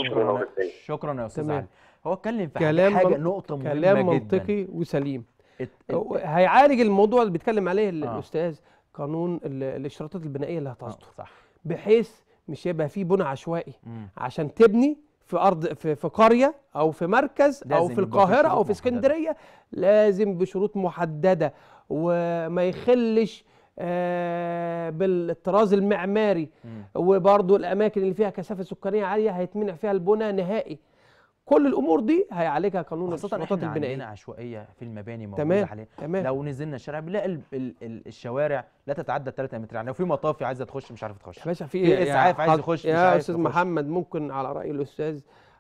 [SPEAKER 1] شكرا شكرا يا استاذ علي
[SPEAKER 2] هو اتكلم في كلام حاجه نقطه مهمه كلام جدا منطقي وسليم ات ات هيعالج الموضوع اللي بيتكلم عليه آه. الاستاذ قانون الاشتراطات البنائيه اللي هتصدر آه صح بحيث مش يبقى في بنى عشوائي مم. عشان تبني في ارض في, في قريه او في مركز او في القاهره او في اسكندريه لازم بشروط محدده وما يخلش آه بالطراز المعماري وبرضه الاماكن اللي فيها كثافه سكانيه عاليه هيتمنع فيها البناء نهائي كل الامور دي هيعالجها قانون الشروطات البنائيه عندنا
[SPEAKER 1] عشوائيه في المباني موجوده تمام. حاليا تمام. لو نزلنا الشارع بنلاقي ال ال ال الشوارع
[SPEAKER 2] لا تتعدى 3 متر يعني لو في مطافي عايزه تخش مش عارفه تخش يا باشا في ايه اسعاف عايز يخش مش عارف يا استاذ محمد ممكن على راي الاستاذ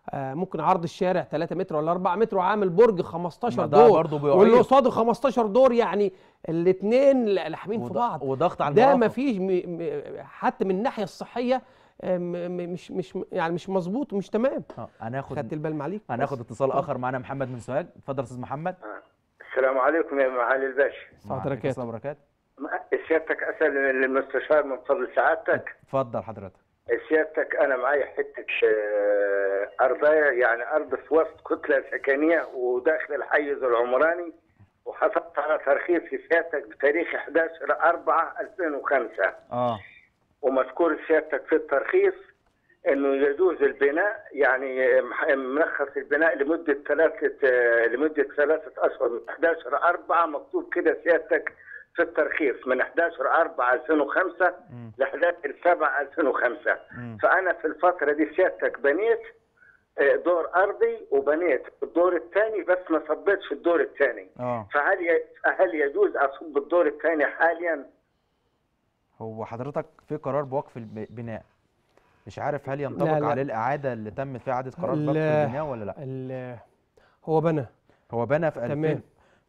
[SPEAKER 2] آه ممكن عرض الشارع 3 متر ولا 4 متر وعامل برج 15 دور واللي قصاده 15 دور يعني الاثنين لاحمين في بعض وضغط على ده مفيش حتى من الناحيه الصحيه آه، مش مش يعني مش مظبوط ومش تمام اه هناخد خدت البال انا هناخد اتصال اخر معانا محمد من سوهاج
[SPEAKER 1] اتفضل استاذ محمد آه،
[SPEAKER 3] السلام عليكم يا معالي الباشا
[SPEAKER 1] حضرتك بركات
[SPEAKER 4] سيادتك اسال للمستشار من فضل سعادتك
[SPEAKER 1] اتفضل حضرتك
[SPEAKER 4] سيادتك انا معايا حته آه، ارضيه يعني ارض في وسط كتله سكنيه وداخل الحيز العمراني وحصلت على ترخيص في سيادتك بتاريخ 11 4 2005 اه ومذكور سيادتك في الترخيص انه يجوز البناء يعني ملخص البناء لمده ثلاثه لمده ثلاثه اشهر من 11 4 مكتوب كده سيادتك في الترخيص من 11 4 2005 ل 11 7 2005 فانا في الفتره دي سيادتك بنيت آه، دور ارضي وبنيت الدور الثاني بس ما صبيتش الدور الثاني آه. فهل هل يجوز اصب الدور الثاني حاليا؟
[SPEAKER 1] هو حضرتك في قرار بوقف البناء مش عارف هل ينطبق لا لا. عليه الاعاده اللي تمت فيها اعاده قرار بوقف البناء ولا
[SPEAKER 2] لا هو بنى
[SPEAKER 1] هو بنى في 2000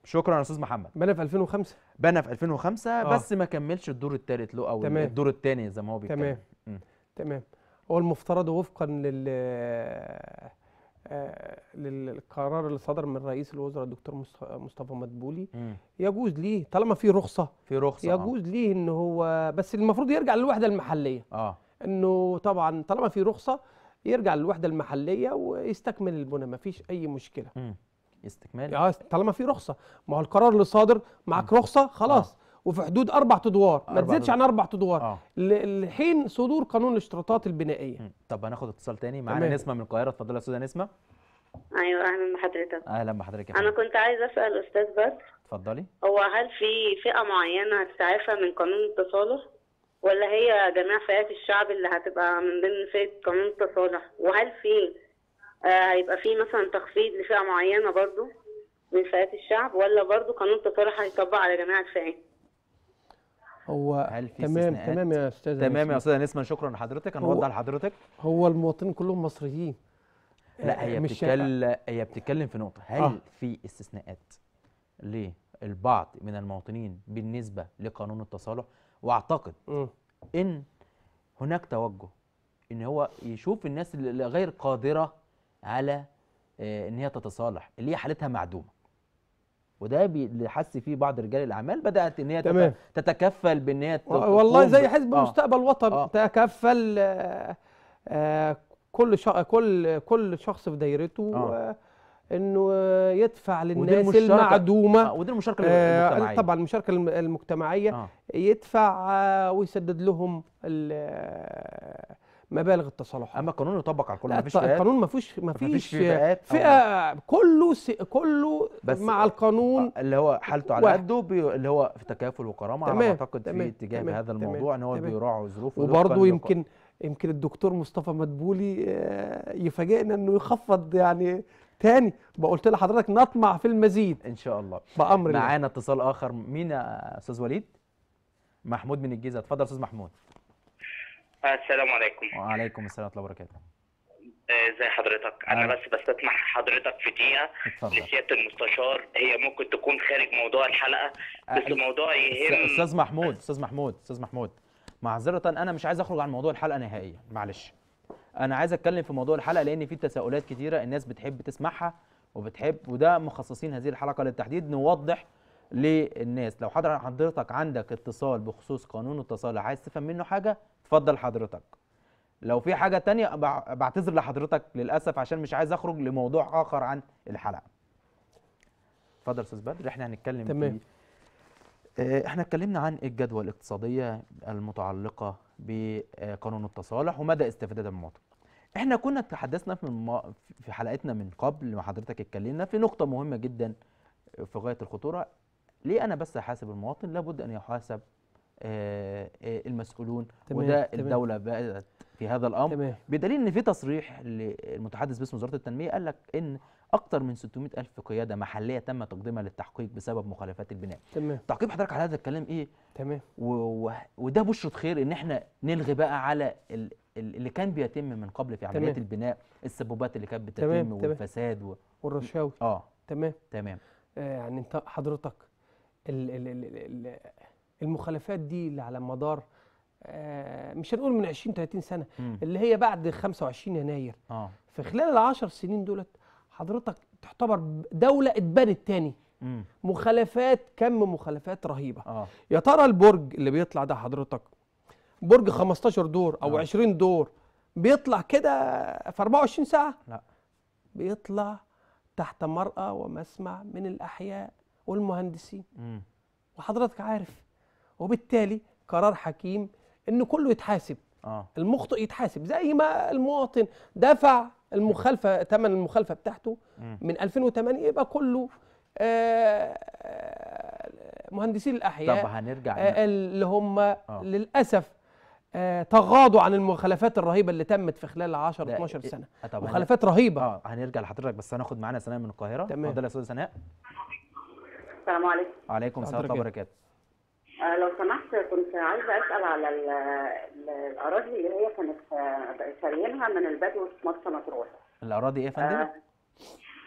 [SPEAKER 1] شكرا يا استاذ محمد بنى في 2005 بنى في 2005 آه. بس ما
[SPEAKER 2] كملش الدور
[SPEAKER 1] الثالث له او تمام. الدور الثاني زي ما هو بيتكلم تمام
[SPEAKER 2] م. تمام هو المفترض وفقا لل آه، للقرار اللي صدر من رئيس الوزراء الدكتور مصطفى مدبولي يجوز ليه طالما في رخصه في رخصه آه. يجوز آه. ليه ان هو بس المفروض يرجع للوحده المحليه اه انه طبعا طالما في رخصه يرجع للوحده المحليه ويستكمل البنى ما فيش اي مشكله م. استكمال اه طالما في رخصه ما هو القرار اللي صادر معاك رخصه خلاص آه. وفي حدود اربع ادوار ما تزيدش عن اربع ادوار آه. لحين صدور قانون الاشتراطات البنائيه طب هناخد اتصال تاني معانا نسمه
[SPEAKER 1] من القاهره اتفضلي يا استاذه نسمه ايوه اهلا بحضرتك اهلا بحضرتك انا
[SPEAKER 5] كنت عايزه اسال استاذ بدر اتفضلي هو هل في فئه معينه هتتعافى من قانون التصالح ولا هي جميع فئات الشعب اللي هتبقى من ضمن فئه قانون التصالح وهل في آه، هيبقى في مثلا تخفيض لفئه معينه برضو من فئات الشعب ولا برضو قانون التصالح هيطبق على جميع الفئات
[SPEAKER 2] هو هل في تمام تمام يا استاذ تمام يا استاذ نسمه
[SPEAKER 1] شكرا لحضرتك هنوضح لحضرتك
[SPEAKER 2] هو المواطنين كلهم مصريين لا هي آه، بتتكلم
[SPEAKER 1] هي بتتكلم في نقطه هل آه. في استثناءات للبعض من المواطنين بالنسبه لقانون التصالح واعتقد م. ان هناك توجه ان هو يشوف الناس اللي غير قادره على آه، ان هي تتصالح اللي هي حالتها معدومه وده اللي حس فيه بعض رجال الاعمال بدات ان هي تمام. تتكفل بان هي والله زي حزب آه. مستقبل
[SPEAKER 2] وطن آه. تكفل آه, آه، كل شا... كل كل شخص في دايرته آه. آه انه يدفع للناس المعدومه آه ودي المشاركه آه، المجتمعيه آه طبعا المشاركه المجتمعيه آه. يدفع آه ويسدد لهم مبالغ التصالح اما القانون يطبق على الكل مفيش القانون مفيش مفيش آه. فئه كله س... كله بس مع
[SPEAKER 1] القانون آه، اللي هو حالته على قده بي... اللي هو في تكافل وكرامه على ما اعتقد في اتجاه هذا الموضوع ان هو بيراعي ظروفه وبرضه يمكن
[SPEAKER 2] يمكن الدكتور مصطفى مدبولي آه، يفاجئنا انه يخفض يعني تاني بقولت لحضرتك نطمع في المزيد ان شاء الله بامر معانا
[SPEAKER 1] اتصال اخر مين يا استاذ وليد محمود من الجيزه اتفضل استاذ محمود
[SPEAKER 4] السلام عليكم
[SPEAKER 1] وعليكم السلام ورحمه الله وبركاته
[SPEAKER 4] آه، زي حضرتك انا بس بستسمح حضرتك في دقيقه
[SPEAKER 1] لسياده
[SPEAKER 6] المستشار هي ممكن تكون خارج موضوع الحلقه آه، بس موضوع يهم استاذ
[SPEAKER 1] محمود استاذ محمود استاذ محمود معذره انا مش عايز اخرج عن موضوع الحلقه نهائيا معلش انا عايز اتكلم في موضوع الحلقه لان في تساؤلات كتيره الناس بتحب تسمعها وبتحب وده مخصصين هذه الحلقه للتحديد نوضح للناس لو حضرتك عندك اتصال بخصوص قانون التصالح عايز تفهم منه حاجه اتفضل حضرتك لو في حاجه تانية بعتذر لحضرتك للاسف عشان مش عايز اخرج لموضوع اخر عن الحلقه اتفضل استاذ بدر احنا هنتكلم تمام آه، احنا اتكلمنا عن الجدوى الاقتصاديه المتعلقه بقانون التصالح ومدى استفادة المواطن احنا كنا تحدثنا في, في حلقتنا من قبل مع حضرتك اتكلمنا في نقطه مهمه جدا في غايه الخطوره ليه انا بس احاسب المواطن لابد ان يحاسب آه، آه، المسؤولون تمام وده تمام الدوله بدات في هذا الامر تمام بدليل ان في تصريح للمتحدث باسم وزاره التنميه قال لك ان اكثر من 600 الف قياده محليه تم تقديمها للتحقيق بسبب مخالفات البناء تمام تعقيب حضرتك على هذا الكلام ايه تمام و... و... وده بشره خير ان احنا نلغي بقى على ال... اللي كان بيتم من قبل
[SPEAKER 2] في عمليات البناء السبوبات اللي كانت بتتم تمام والفساد و... والرشاوي اه تمام تمام آه يعني انت حضرتك ال... ال... ال... ال... المخالفات دي اللي على مدار آه، مش هنقول من 20 30 سنه م. اللي هي بعد 25 يناير آه. في خلال العشر سنين دولت حضرتك تعتبر دوله اتبنت تاني م. مخالفات كم مخالفات رهيبه آه. يا ترى البرج اللي بيطلع ده حضرتك برج 15 دور او آه. نعم. 20 دور بيطلع كده في 24 ساعه لا بيطلع تحت مرأى ومسمع من الاحياء والمهندسين م. وحضرتك عارف وبالتالي قرار حكيم ان كله يتحاسب آه. المخطئ يتحاسب زي ما المواطن دفع المخالفه ثمن المخالفه بتاعته م. من 2008 يبقى كله آه، آه، مهندسين الاحياء طب هنرجع آه، اللي هم آه. للاسف آه تغاضوا عن المخالفات الرهيبه اللي تمت في خلال 10 12 سنه طب مخالفات
[SPEAKER 1] هن... رهيبه اه هنرجع لحضرتك بس هناخد معانا سناء من القاهره تمام يا استاذه سناء السلام عليكم وعليكم السلام ورحمه الله وبركاته
[SPEAKER 5] آه، لو سمحت كنت عايزه اسال على الاراضي اللي هي كانت شاريينها آه، من البدو في مرسى مطروح.
[SPEAKER 1] الاراضي ايه يا فندم؟ آه،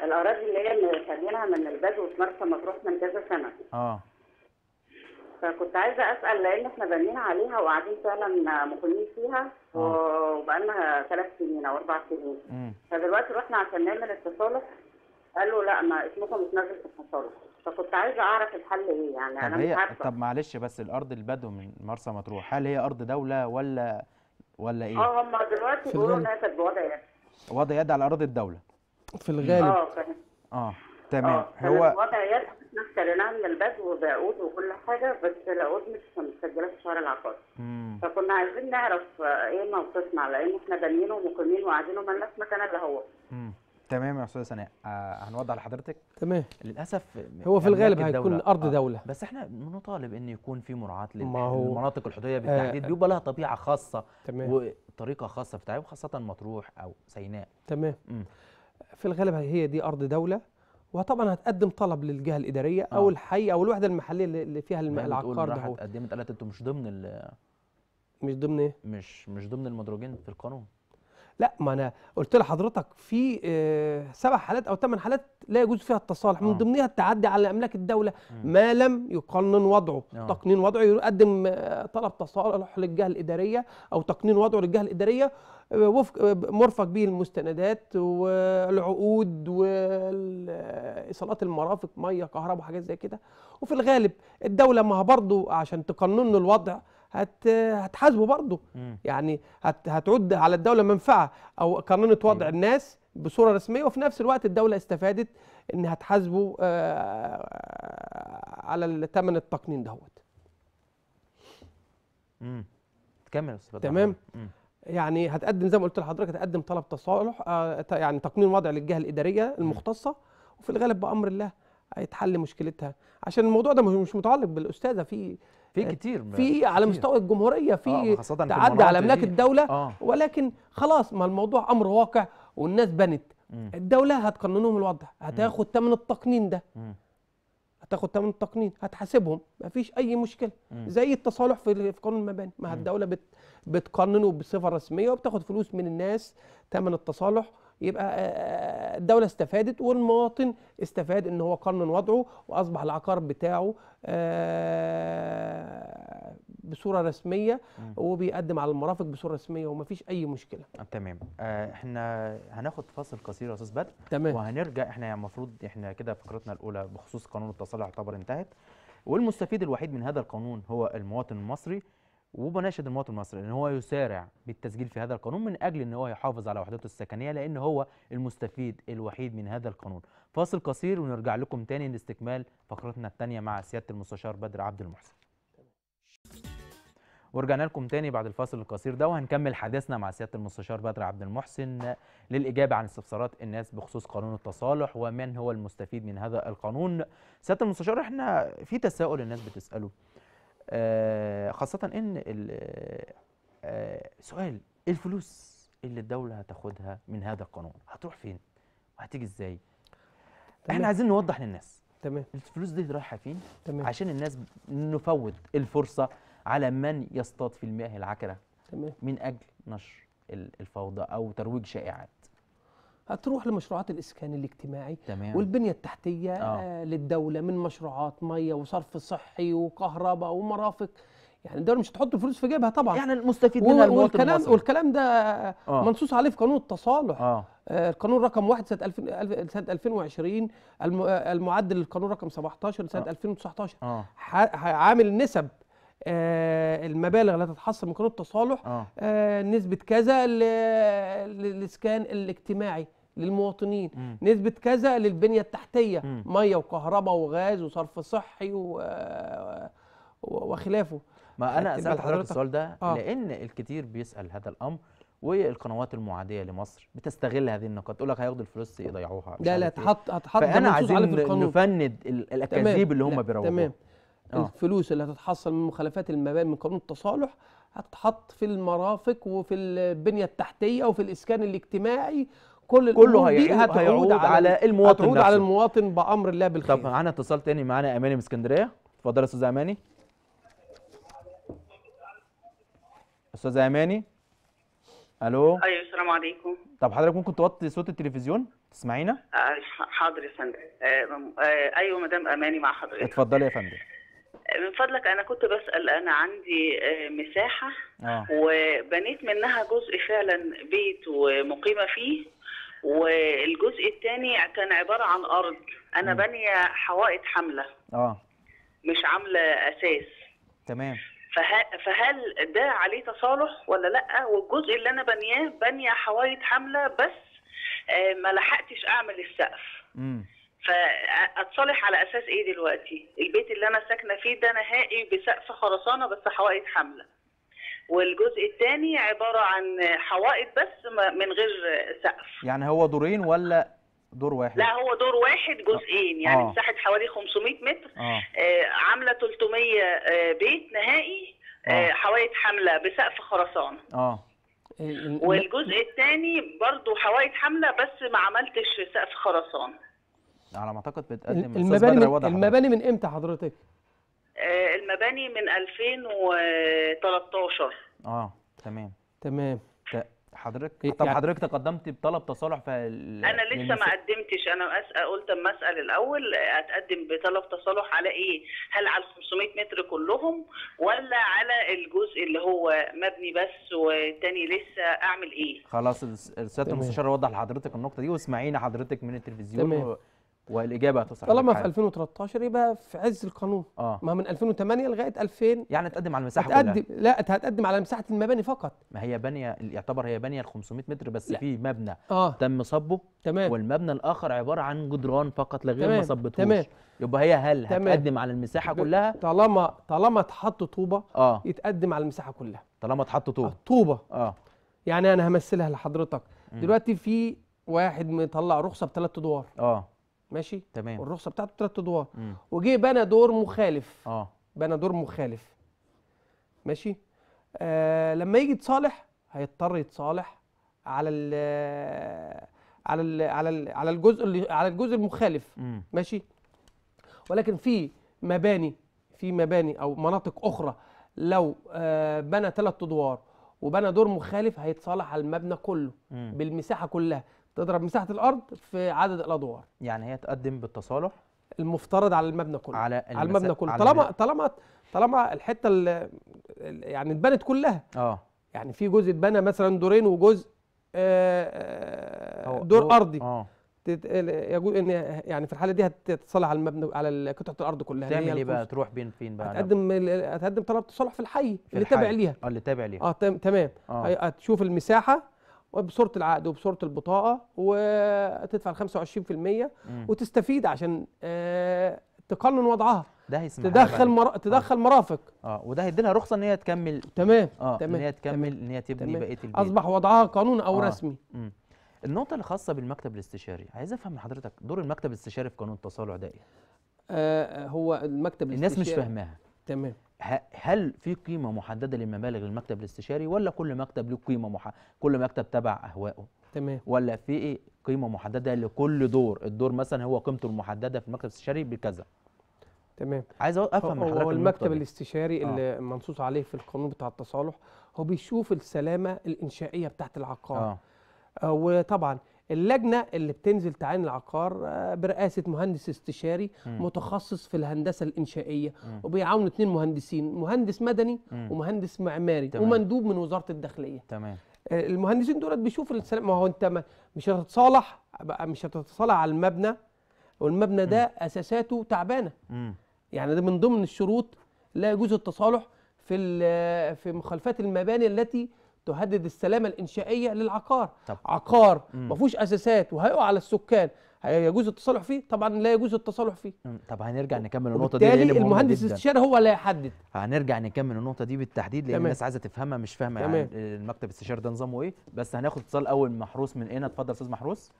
[SPEAKER 5] الاراضي اللي هي شاريينها من البدو في مرسى مطروح من كذا سنه. اه. فكنت عايزه اسال لان احنا بنينا عليها وقاعدين فعلا مقيمين فيها وبقالنا ثلاث سنين او اربع سنين. فدلوقتي رحنا عشان نعمل اتصالات قال له لا ما اسمكم اتنزل في التصرف فكنت عايزه اعرف الحل ايه يعني طب انا مش عارفه طب
[SPEAKER 1] معلش بس الارض البدو من مرسى مطروح هل هي ارض دوله ولا ولا ايه؟ اه
[SPEAKER 5] هم دلوقتي بيقولوا انها كانت بوضع يد يعني.
[SPEAKER 1] وضع يد على ارض الدوله في الغالب اه فاهم اه تمام آه، هو
[SPEAKER 5] وضع يد احنا اشتريناها من البدو بعقود وكل حاجه بس العقود مش مسجله في شهر العقار فكنا عايزين نعرف آه، ايه موقفنا لان احنا بانيين ومقيمين وقاعدين وما لناش مكان الا هو
[SPEAKER 1] مم. تمام يا استاذه سناء آه هنوضح لحضرتك تمام للاسف هو في الغالب هيكون ارض آه. دوله بس احنا بنطالب ان يكون في مراعاه للمناطق الحدوديه بالتحديد آه،, آه. بيبقى لها طبيعه خاصه تمام وطريقه خاصه في التعامل خاصه مطروح
[SPEAKER 2] او سيناء تمام م. في الغالب هي دي ارض دوله وطبعا هتقدم طلب للجهه الاداريه آه. او الحي او الوحده المحليه اللي فيها العقار ده هو
[SPEAKER 1] قدمت قالت انتوا مش
[SPEAKER 2] ضمن مش ضمن ايه؟ مش مش ضمن المدروجين في القانون لا ما انا قلت لحضرتك في آه، سبع حالات او ثمان حالات لا يجوز فيها التصالح من آه. ضمنها التعدي على املاك الدوله ما لم يقنن وضعه آه. تقنين وضعه يقدم طلب تصالح للجهه الاداريه او تقنين وضعه للجهه الاداريه وفق مرفق به المستندات والعقود وايصالات المرافق ميه كهرباء وحاجات زي كده وفي الغالب الدوله ما برضه عشان تقنن الوضع هت هتحاسبه برضه يعني هت هتعود على الدوله منفعه او قررت وضع الناس بصوره رسميه وفي نفس الوقت الدوله استفادت ان هتحاسبه آه، آه، على الثمن التقنين دهوت
[SPEAKER 1] امم تكمل يا استاذ تمام
[SPEAKER 2] يعني هتقدم زي ما قلت لحضرتك هتقدم طلب تصالح آه يعني تقنين وضع للجهه الاداريه المختصه وفي الغالب بامر الله هيتحل مشكلتها عشان الموضوع ده مش متعلق بالاستاذه في في إيه، كتير في على كتير. مستوى الجمهوريه في آه تعدى على املاك الدوله آه. ولكن خلاص ما الموضوع امر واقع والناس بنت الدوله هتقننهم الوضع هتاخد ثمن التقنين ده هتاخد ثمن التقنين هتحاسبهم مفيش اي مشكله زي التصالح في قانون المباني ما الدوله بتقننه بصفه رسميه وبتاخد فلوس من الناس ثمن التصالح يبقى الدوله استفادت والمواطن استفاد ان هو قانون وضعه واصبح العقار بتاعه بصوره رسميه وبيقدم على المرافق بصوره رسميه ومفيش اي مشكله
[SPEAKER 1] آه، تمام آه، احنا هناخد فاصل قصير يا استاذ بدر تمام وهنرجع احنا المفروض يعني احنا كده فقرتنا الاولى بخصوص قانون التصالح يعتبر انتهت والمستفيد الوحيد من هذا القانون هو المواطن المصري وبناشد المواطن المصري ان هو يسارع بالتسجيل في هذا القانون من اجل ان هو يحافظ على وحدته السكنيه لان هو المستفيد الوحيد من هذا القانون. فاصل قصير ونرجع لكم تاني لاستكمال فقرتنا الثانيه مع سياده المستشار بدر عبد المحسن. ورجعنا لكم تاني بعد الفاصل القصير ده وهنكمل حديثنا مع سياده المستشار بدر عبد المحسن للاجابه عن استفسارات الناس بخصوص قانون التصالح ومن هو المستفيد من هذا القانون. سياده المستشار احنا في تساؤل الناس بتساله آه، خاصة إن آه، سؤال الفلوس اللي الدولة هتاخدها من هذا القانون هتروح فين؟ وهتيجي إزاي؟ تمام. إحنا عايزين نوضح للناس تمام الفلوس دي رايحة فين؟ تمام عشان الناس نفوت الفرصة على من يصطاد في المياه العكرة تمام من أجل نشر الفوضى أو ترويج
[SPEAKER 2] شائعات هتروح لمشروعات الاسكان الاجتماعي تمام. والبنيه التحتيه أوه. آه، للدوله من مشروعات ميه وصرف صحي وكهرباء ومرافق يعني الدوله مش هتحط الفلوس في جيبها طبعا يعني المستفيد منها المواطن والكلام والكلام ده أوه. منصوص عليه في قانون التصالح آه. آه، القانون رقم 1 سنه 2000 2020 آه، المعدل للقانون رقم 17 سنه 2019 عامل النسب آه، المبالغ اللي هتتحصل من قانون التصالح آه. آه، نسبه كذا للاسكان الاجتماعي للمواطنين مم. نسبة كذا للبنية التحتية مم. مية وكهرباء وغاز وصرف صحي و... وخلافه ما أنا اسال حضرتك السؤال ده آه. لأن
[SPEAKER 1] الكثير بيسأل هذا الأمر والقنوات المعادية لمصر بتستغل هذه النقاط تقول لك هياخدوا الفلوس يضيعوها لا لا هتحط إيه. هتحط فأنا عايزين نفند الأكاذيب اللي هم بيروجوها تمام
[SPEAKER 2] أوه. الفلوس اللي هتتحصل من مخالفات المباني من قانون التصالح هتتحط في المرافق وفي البنيه التحتيه وفي الاسكان الاجتماعي كل كله هيعود, هيعود على المواطن هتعود نفسه. على المواطن بامر الله
[SPEAKER 1] بالخير طب معانا اتصال تاني معانا اماني من اسكندريه اتفضل يا استاذ اماني استاذ اماني الو
[SPEAKER 6] ايوه السلام عليكم
[SPEAKER 1] طب حضرتك ممكن توطي صوت التلفزيون تسمعينا آه،
[SPEAKER 6] حاضر يا فندم آه، آه، ايوه مدام اماني مع حضرتك
[SPEAKER 1] اتفضلي يا فندم
[SPEAKER 6] من فضلك انا كنت بسال انا عندي آه، مساحه آه. وبنيت منها جزء فعلا بيت ومقيمه فيه والجزء الثاني كان عباره عن ارض انا م. بانيه حوائط حمله اه مش عامله اساس تمام فهل ده عليه تصالح ولا لا والجزء اللي انا بنياه بانيه حوايط حمله بس آه، ما لحقتش اعمل السقف امم فاتصالح على اساس ايه دلوقتي؟ البيت اللي انا ساكنه فيه ده نهائي بسقف خرسانه بس حوائط حامله. والجزء الثاني عباره عن حوائط بس من غير سقف.
[SPEAKER 1] يعني هو دورين ولا دور واحد؟ لا
[SPEAKER 6] هو دور واحد جزئين يعني آه. مساحه حوالي 500 متر آه. آه عامله 300 آه بيت نهائي آه. آه حوائط حامله بسقف خرسانه.
[SPEAKER 1] اه والجزء
[SPEAKER 6] الثاني برضه حوائط حامله بس ما عملتش سقف خرسانه.
[SPEAKER 2] على ما اعتقد بتقدم المباني من المباني من امتى حضرتك؟
[SPEAKER 6] آه، المباني من 2013
[SPEAKER 2] اه تمام تمام حضرتك إيه، طب يعني... حضرتك
[SPEAKER 1] تقدمت بطلب تصالح ال... انا لسه للمس... ما
[SPEAKER 6] قدمتش انا قلت اما اسال الاول اتقدم بطلب تصالح على ايه هل على 500 متر كلهم ولا على الجزء اللي هو مبني بس والتاني لسه اعمل ايه
[SPEAKER 1] خلاص سياده المستشار وضح لحضرتك النقطه دي واسمعينا حضرتك من التلفزيون تمام. والاجابه هتصل طالما في
[SPEAKER 2] 2013 يبقى في عز القانون آه. ما من 2008 لغايه 2000 يعني تقدم على المساحه هتقدم كلها. لا هتقدم على مساحه المباني فقط ما هي بانيه يعتبر هي بانيه ل 500 متر بس في
[SPEAKER 1] مبنى آه. تم صبه تمام والمبنى الاخر عباره عن جدران فقط لغير غير ما صبتهوش تمام
[SPEAKER 2] يبقى هي هل تمام. هتقدم على المساحه كلها طالما طالما اتحط طوبه آه. يتقدم على المساحه كلها طالما اتحط طوبه آه، طوبه اه يعني انا همثلها لحضرتك م. دلوقتي في واحد مطلع رخصه بثلاث ادوار اه ماشي تمام والرخصه بتاعته ثلاث ادوار وجه بنى دور مخالف اه بنى دور مخالف ماشي آه لما يجي يتصالح هيضطر يتصالح على ال على ال على ال على الجزء اللي على الجزء المخالف م. ماشي ولكن في مباني في مباني او مناطق اخرى لو آه بنى ثلاث ادوار وبنى دور مخالف هيتصالح على المبنى كله م. بالمساحه كلها تضرب مساحه الارض في عدد الادوار يعني هي تقدم بالتصالح المفترض على المبنى كله على, على المبنى كله على طالما طالما طالما الحته اللي يعني اتبنت كلها اه يعني في جزء اتبنى مثلا دورين وجزء آه، آه، دور ارضي اه يجوز ان يعني في الحاله دي هتتصالح على المبنى على قطعه الارض كلها تعمل ايه بقى تروح
[SPEAKER 1] بين فين بقى هتقدم
[SPEAKER 2] هتقدم طلب تصالح في الحي في اللي تابع ليها اه اللي تابع ليها اه تمام آه. هتشوف المساحه بصوره العقد وبصوره البطاقه وتدفع 25% وتستفيد عشان آه، تقنن وضعها ده هيسمح تدخل مر... آه. تدخل آه. مرافق اه وده هيدي لها رخصه ان هي
[SPEAKER 1] تكمل تمام آه. تمام ان هي تكمل تمام. ان هي تبني تمام. بقيه البيت اصبح وضعها قانون او آه. رسمي مم. النقطه الخاصه بالمكتب الاستشاري عايز افهم من حضرتك دور المكتب الاستشاري في قانون التصالح ده ايه
[SPEAKER 2] آه هو المكتب الاستشاري الناس مش فاهماها
[SPEAKER 1] تمام هل في قيمه محدده للمبالغ للمكتب الاستشاري ولا كل مكتب له قيمه مح... كل مكتب تبع اهوائه تمام ولا في إيه قيمه محدده لكل دور الدور مثلا هو قيمته المحدده في المكتب الاستشاري بكذا تمام عايز افهم هو حضرتك هو المكتب الاستشاري آه. اللي
[SPEAKER 2] منصوص عليه في القانون بتاع التصالح هو بيشوف السلامه الانشائيه بتاعه العقار آه. آه، وطبعا اللجنه اللي بتنزل تعاين العقار آه، برئاسه مهندس استشاري م. متخصص في الهندسه الانشائيه وبيعاونوا اثنين مهندسين مهندس مدني م. ومهندس معماري تمام. ومندوب من وزاره الداخليه تمام آه، المهندسين دولت بيشوفوا ما هو انت مش هتتصالح مش هتتصالح على المبنى والمبنى ده م. اساساته تعبانه يعني ده من ضمن الشروط لا يجوز التصالح في في مخالفات المباني التي تهدد السلامه الانشائيه للعقار طب. عقار ما فيهوش اساسات وهيقع على السكان يجوز التصالح فيه طبعا لا يجوز التصالح فيه طب هنرجع نكمل النقطه دي لان المهندس الاستشاري هو اللي هيحدد هنرجع نكمل النقطه دي
[SPEAKER 1] بالتحديد لان تمام. الناس عايزه تفهمها مش فاهمه يعني المكتب الاستشاري ده نظامه ايه بس هناخد اتصال اول محروس من هنا اتفضل استاذ محروس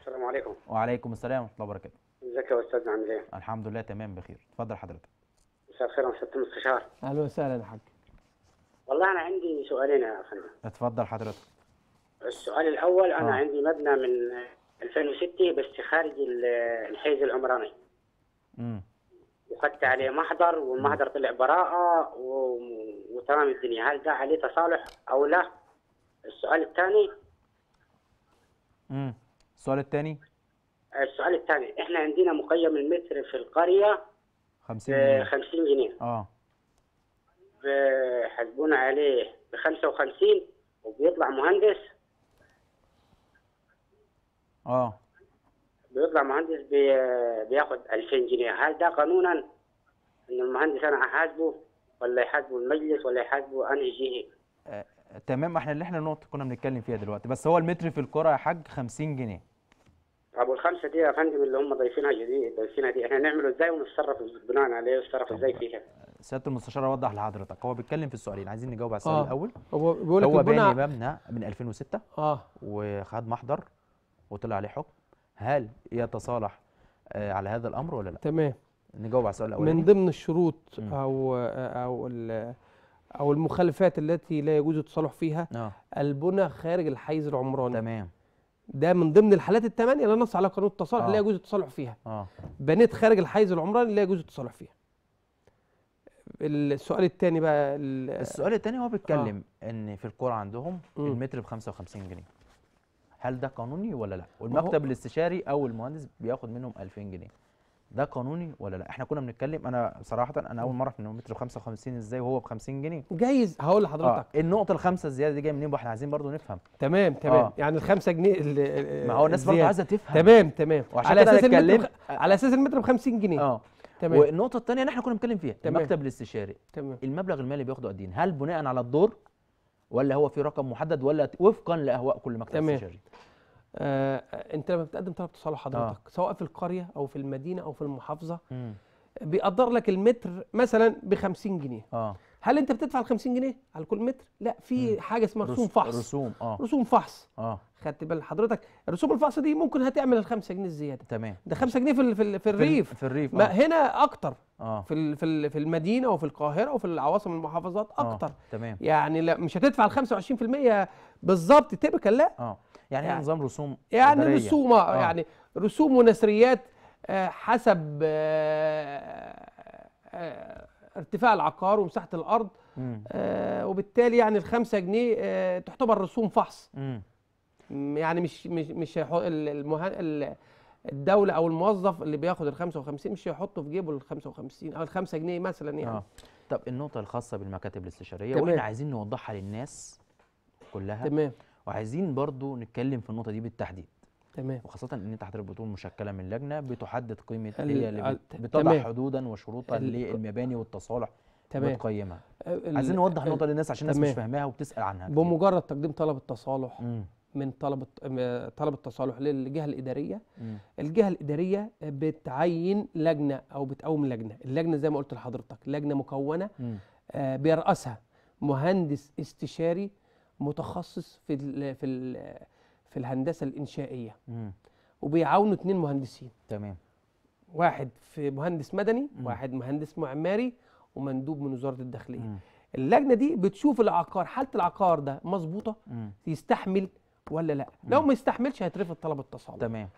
[SPEAKER 1] السلام عليكم وعليكم السلام ورحمه الله وبركاته
[SPEAKER 5] ازيك يا استاذ عامل ايه
[SPEAKER 1] الحمد لله تمام بخير اتفضل حضرتك
[SPEAKER 5] مساء الخير يا استاذ المستشار
[SPEAKER 1] اهلا وسهلا يا حاج
[SPEAKER 5] والله انا عندي سؤالين يا فندم
[SPEAKER 1] اتفضل حضرتك
[SPEAKER 5] السؤال الاول انا أوه. عندي مبنى من 2006 بس خارج الحيز العمراني امم وخدت عليه محضر والمحضر طلع براءة و... وتمام الدنيا هل ده عليه تصالح أو لا؟ السؤال الثاني
[SPEAKER 1] امم السؤال الثاني
[SPEAKER 5] السؤال الثاني احنا عندنا مقيم المتر في القرية
[SPEAKER 1] 50 جنيه
[SPEAKER 5] 50 جنيه اه حاسبونا عليه ب 55 وبيطلع مهندس اه بيطلع مهندس بي... بياخد 2000 جنيه هل ده قانونا ان المهندس انا احاسبه ولا يحاسبه المجلس ولا يحاسبه انهي جهه إيه؟ آه،
[SPEAKER 1] تمام احنا اللي احنا النقطه كنا بنتكلم فيها دلوقتي بس هو المتر في القرى يا حاج 50 جنيه
[SPEAKER 5] طب والخمسه دي يا فندم اللي هم ضايفينها جديد ضايفينها دي احنا نعمله ازاي ونتصرف بناء عليه ونتصرف ازاي فيها
[SPEAKER 1] سياده المستشار اوضح لحضرتك هو بيتكلم في السؤالين عايزين نجاوب على السؤال آه. الاول
[SPEAKER 2] هو بيقول لك هو البنى...
[SPEAKER 1] مبنى من 2006 اه وخد محضر وطلع عليه حكم هل يتصالح آه على هذا الامر ولا لا تمام نجاوب على السؤال الاول من ضمن
[SPEAKER 2] الشروط م. او او او المخالفات التي لا يجوز التصالح فيها آه. البنى خارج الحيز العمراني تمام ده من ضمن الحالات الثمانيه اللي نص على قانون التصالح آه. لا يجوز التصالح فيها آه. بنيت خارج الحيز العمراني لا يجوز التصالح فيها السؤال الثاني بقى السؤال الثاني هو بيتكلم
[SPEAKER 1] آه. ان في الكوره عندهم م. المتر ب 55 جنيه هل ده قانوني ولا لا والمكتب الاستشاري او المهندس بياخد منهم 2000 جنيه ده قانوني ولا لا احنا كنا بنتكلم انا صراحه انا اول مره ان المتر ب 55 ازاي وهو ب 50 جنيه
[SPEAKER 2] جايز هقول
[SPEAKER 1] لحضرتك آه. النقطه الخمسه الزياده دي جايه منين واحنا عايزين برضو نفهم
[SPEAKER 2] تمام تمام آه. يعني الخمسة
[SPEAKER 1] جنيه ما هو الناس برضه عايزه تفهم تمام تمام وعشان على اساس المتر بخ...
[SPEAKER 2] على اساس المتر ب 50 جنيه
[SPEAKER 1] اه تمام والنقطه الثانيه اللي احنا كنا بنتكلم فيها تمام. المكتب الاستشاري تمام المبلغ المالي بياخده قد ايه
[SPEAKER 2] هل بناء على الدور ولا هو في رقم محدد ولا وفقا لاهواء كل مكتب تمام. استشاري آه انت لما بتقدم طلب تصالح حضرتك آه. سواء في القريه او في المدينه او في المحافظه م. بيقدر لك المتر مثلا ب 50 جنيه اه هل انت بتدفع ال 50 جنيه على كل متر؟ لا في حاجه اسمها رسوم فحص رسوم اه رسوم فحص اه خدت بال حضرتك رسوم الفحص دي ممكن هتعمل ال 5 جنيه الزياده تمام ده 5 جنيه في في, في الريف في الريف ما آه. هنا اكتر آه. في في في المدينه وفي القاهره وفي العواصم المحافظات آه. اكتر آه. تمام يعني لا مش هتدفع ال 25% بالظبط تيبيكال لا اه يعني, إيه يعني نظام رسوم يعني رسوم آه. آه. يعني رسوم ونسريات حسب آه، آه، ارتفاع العقار ومساحه الارض آه، وبالتالي يعني الخمسة جنيه تعتبر رسوم فحص يعني مش مش مش المه... الدولة أو الموظف اللي بياخد ال 55 مش هيحطه في جيبه ال 55 أو ال 5 جنيه مثلا يعني. آه. طب النقطة الخاصة بالمكاتب الاستشارية
[SPEAKER 1] تمام. وإحنا عايزين نوضحها للناس كلها تمام وعايزين برضو نتكلم في النقطة دي بالتحديد. تمام وخاصه ان انت حضرتك بتقول مشكله من لجنه بتحدد قيمه هي اللي بتضع تمام. حدودا وشروطا للمباني والتصالح تمام بتقيمها عايزين نوضح النقطه للناس عشان الناس مش فاهماها وبتسال عنها كتير.
[SPEAKER 2] بمجرد تقديم طلب التصالح م. من طلب طلب التصالح للجهه الاداريه م. الجهه الاداريه بتعين لجنه او بتقوم لجنه اللجنه زي ما قلت لحضرتك لجنه مكونه آه بيرأسها مهندس استشاري متخصص في الـ في الـ في الهندسه الانشائيه وبيعاونوا اثنين مهندسين تمام واحد في مهندس مدني واحد مهندس معماري ومندوب من وزاره الداخليه اللجنه دي بتشوف العقار حاله العقار ده مظبوطه يستحمل ولا لا مم. لو ما يستحملش هيترفض طلب التصالح تمام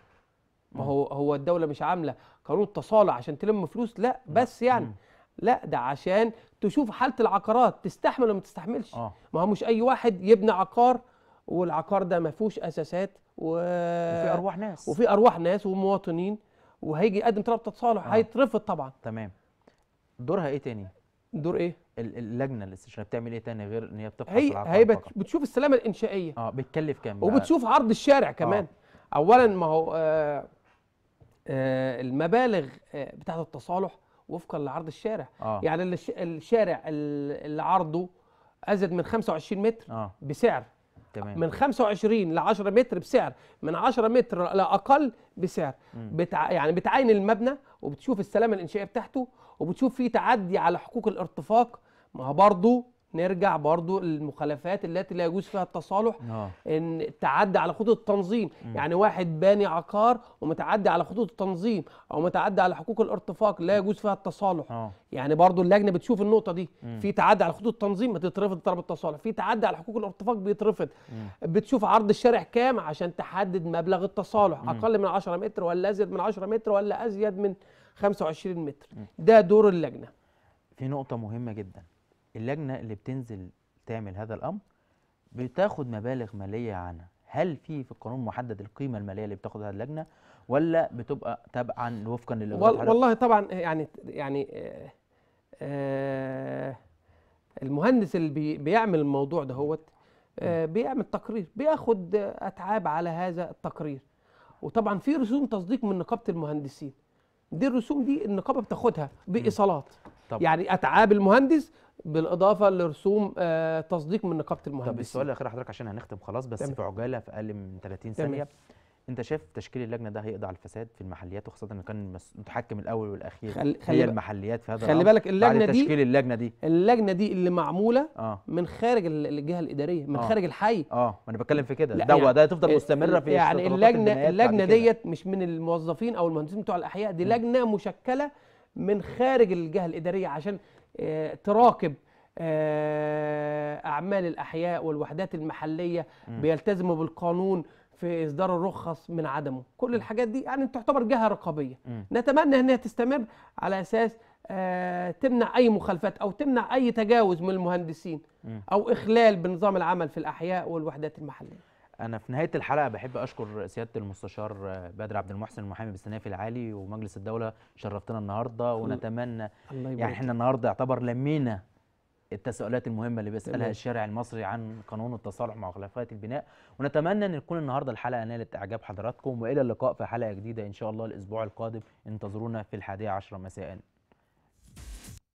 [SPEAKER 2] ما هو هو الدوله مش عامله قانون التصالح عشان تلم فلوس لا بس يعني لا ده عشان تشوف حاله العقارات تستحمل ولا ما تستحملش آه. ما هو مش اي واحد يبني عقار والعقار ده ما فيهوش اساسات و... وفي ارواح ناس وفي ارواح ناس ومواطنين وهيجي يقدم طلب تصالح آه. هيترفض طبعا تمام دورها ايه تاني دور ايه اللجنه الاستشاريه بتعمل ايه تاني غير ان هي بتفحص هي العقار هي بت... بتشوف السلامه الانشائيه اه بتكلف كام وبتشوف عرض الشارع كمان آه. اولا ما هو آه آه المبالغ آه بتاعه التصالح وفقا لعرض الشارع آه. يعني الشارع اللي عرضه ازيد من 25 متر آه. بسعر تمام. من 25 ل 10 متر بسعر من 10 متر لاقل بسعر بتع... يعني بتعاين المبنى وبتشوف السلامه الانشائيه بتاعته وبتشوف فيه تعدي على حقوق الارتفاق ما برضه نرجع برضو للمخالفات التي لا يجوز فيها التصالح أوه. ان تعدي على خطوط التنظيم م. يعني واحد باني عقار ومتعدي على خطوط التنظيم او متعدي على حقوق الارتفاق لا يجوز فيها التصالح أوه. يعني برضو اللجنه بتشوف النقطه دي في تعدي على خطوط التنظيم بتترفض طلب التصالح في تعدي على حقوق الارتفاق بيترفض م. بتشوف عرض الشارع كام عشان تحدد مبلغ التصالح م. اقل من 10 متر ولا ازيد من 10 متر ولا ازيد من 25 متر م. ده دور اللجنه
[SPEAKER 1] في نقطه مهمه جدا اللجنه اللي بتنزل تعمل هذا الامر بتاخد مبالغ ماليه عنها هل في في القانون محدد القيمه الماليه اللي بتاخدها اللجنه ولا بتبقى تبعا وفقا لل والله
[SPEAKER 2] طبعا يعني يعني آه آه المهندس اللي بيعمل الموضوع دهوت آه بيعمل تقرير بياخد اتعاب على هذا التقرير وطبعا في رسوم تصديق من نقابه المهندسين دي الرسوم دي النقابه بتاخدها بايصالات يعني اتعاب المهندس بالاضافه لرسوم آه، تصديق من نقابه المهندسين طب السؤال الاخير حضرتك عشان هنختم خلاص بس تمام. في عجاله في اقل من 30 ثانيه
[SPEAKER 1] انت شايف تشكيل اللجنه ده هيقضي على الفساد في المحليات وخاصه ان كان متحكم الاول والاخير خل... خل... هي المحليات في هذا خلي بالك اللجنه بعد دي تشكيل اللجنه دي
[SPEAKER 2] اللجنه دي اللي معموله آه. من خارج الجهه الاداريه من آه. خارج الحي اه
[SPEAKER 1] ما انا بتكلم في كده ده يعني ده تفضل مستمره في يعني اللجنه اللجنه ديت
[SPEAKER 2] مش من الموظفين او المهندسين بتوع الاحياء دي لجنه مشكله من خارج الجهه الاداريه عشان آه، تراكب آه، اعمال الاحياء والوحدات المحليه بيلتزموا بالقانون في اصدار الرخص من عدمه كل الحاجات دي يعني تعتبر جهه رقابيه نتمنى انها تستمر على اساس آه، تمنع اي مخالفات او تمنع اي تجاوز من المهندسين او اخلال بنظام العمل في الاحياء والوحدات المحليه
[SPEAKER 1] انا في نهايه الحلقه بحب اشكر سياده المستشار بدر عبد المحسن المحامي بالسنافي العالي ومجلس الدوله شرفتنا النهارده ونتمنى يعني احنا النهارده يعتبر لمينا التساؤلات المهمه اللي بيسالها الشارع المصري عن قانون التصالح مع خلافات البناء ونتمنى ان تكون النهارده الحلقه نالت اعجاب حضراتكم والى اللقاء في حلقه جديده ان شاء الله الاسبوع القادم انتظرونا في الحادية عشرة مساء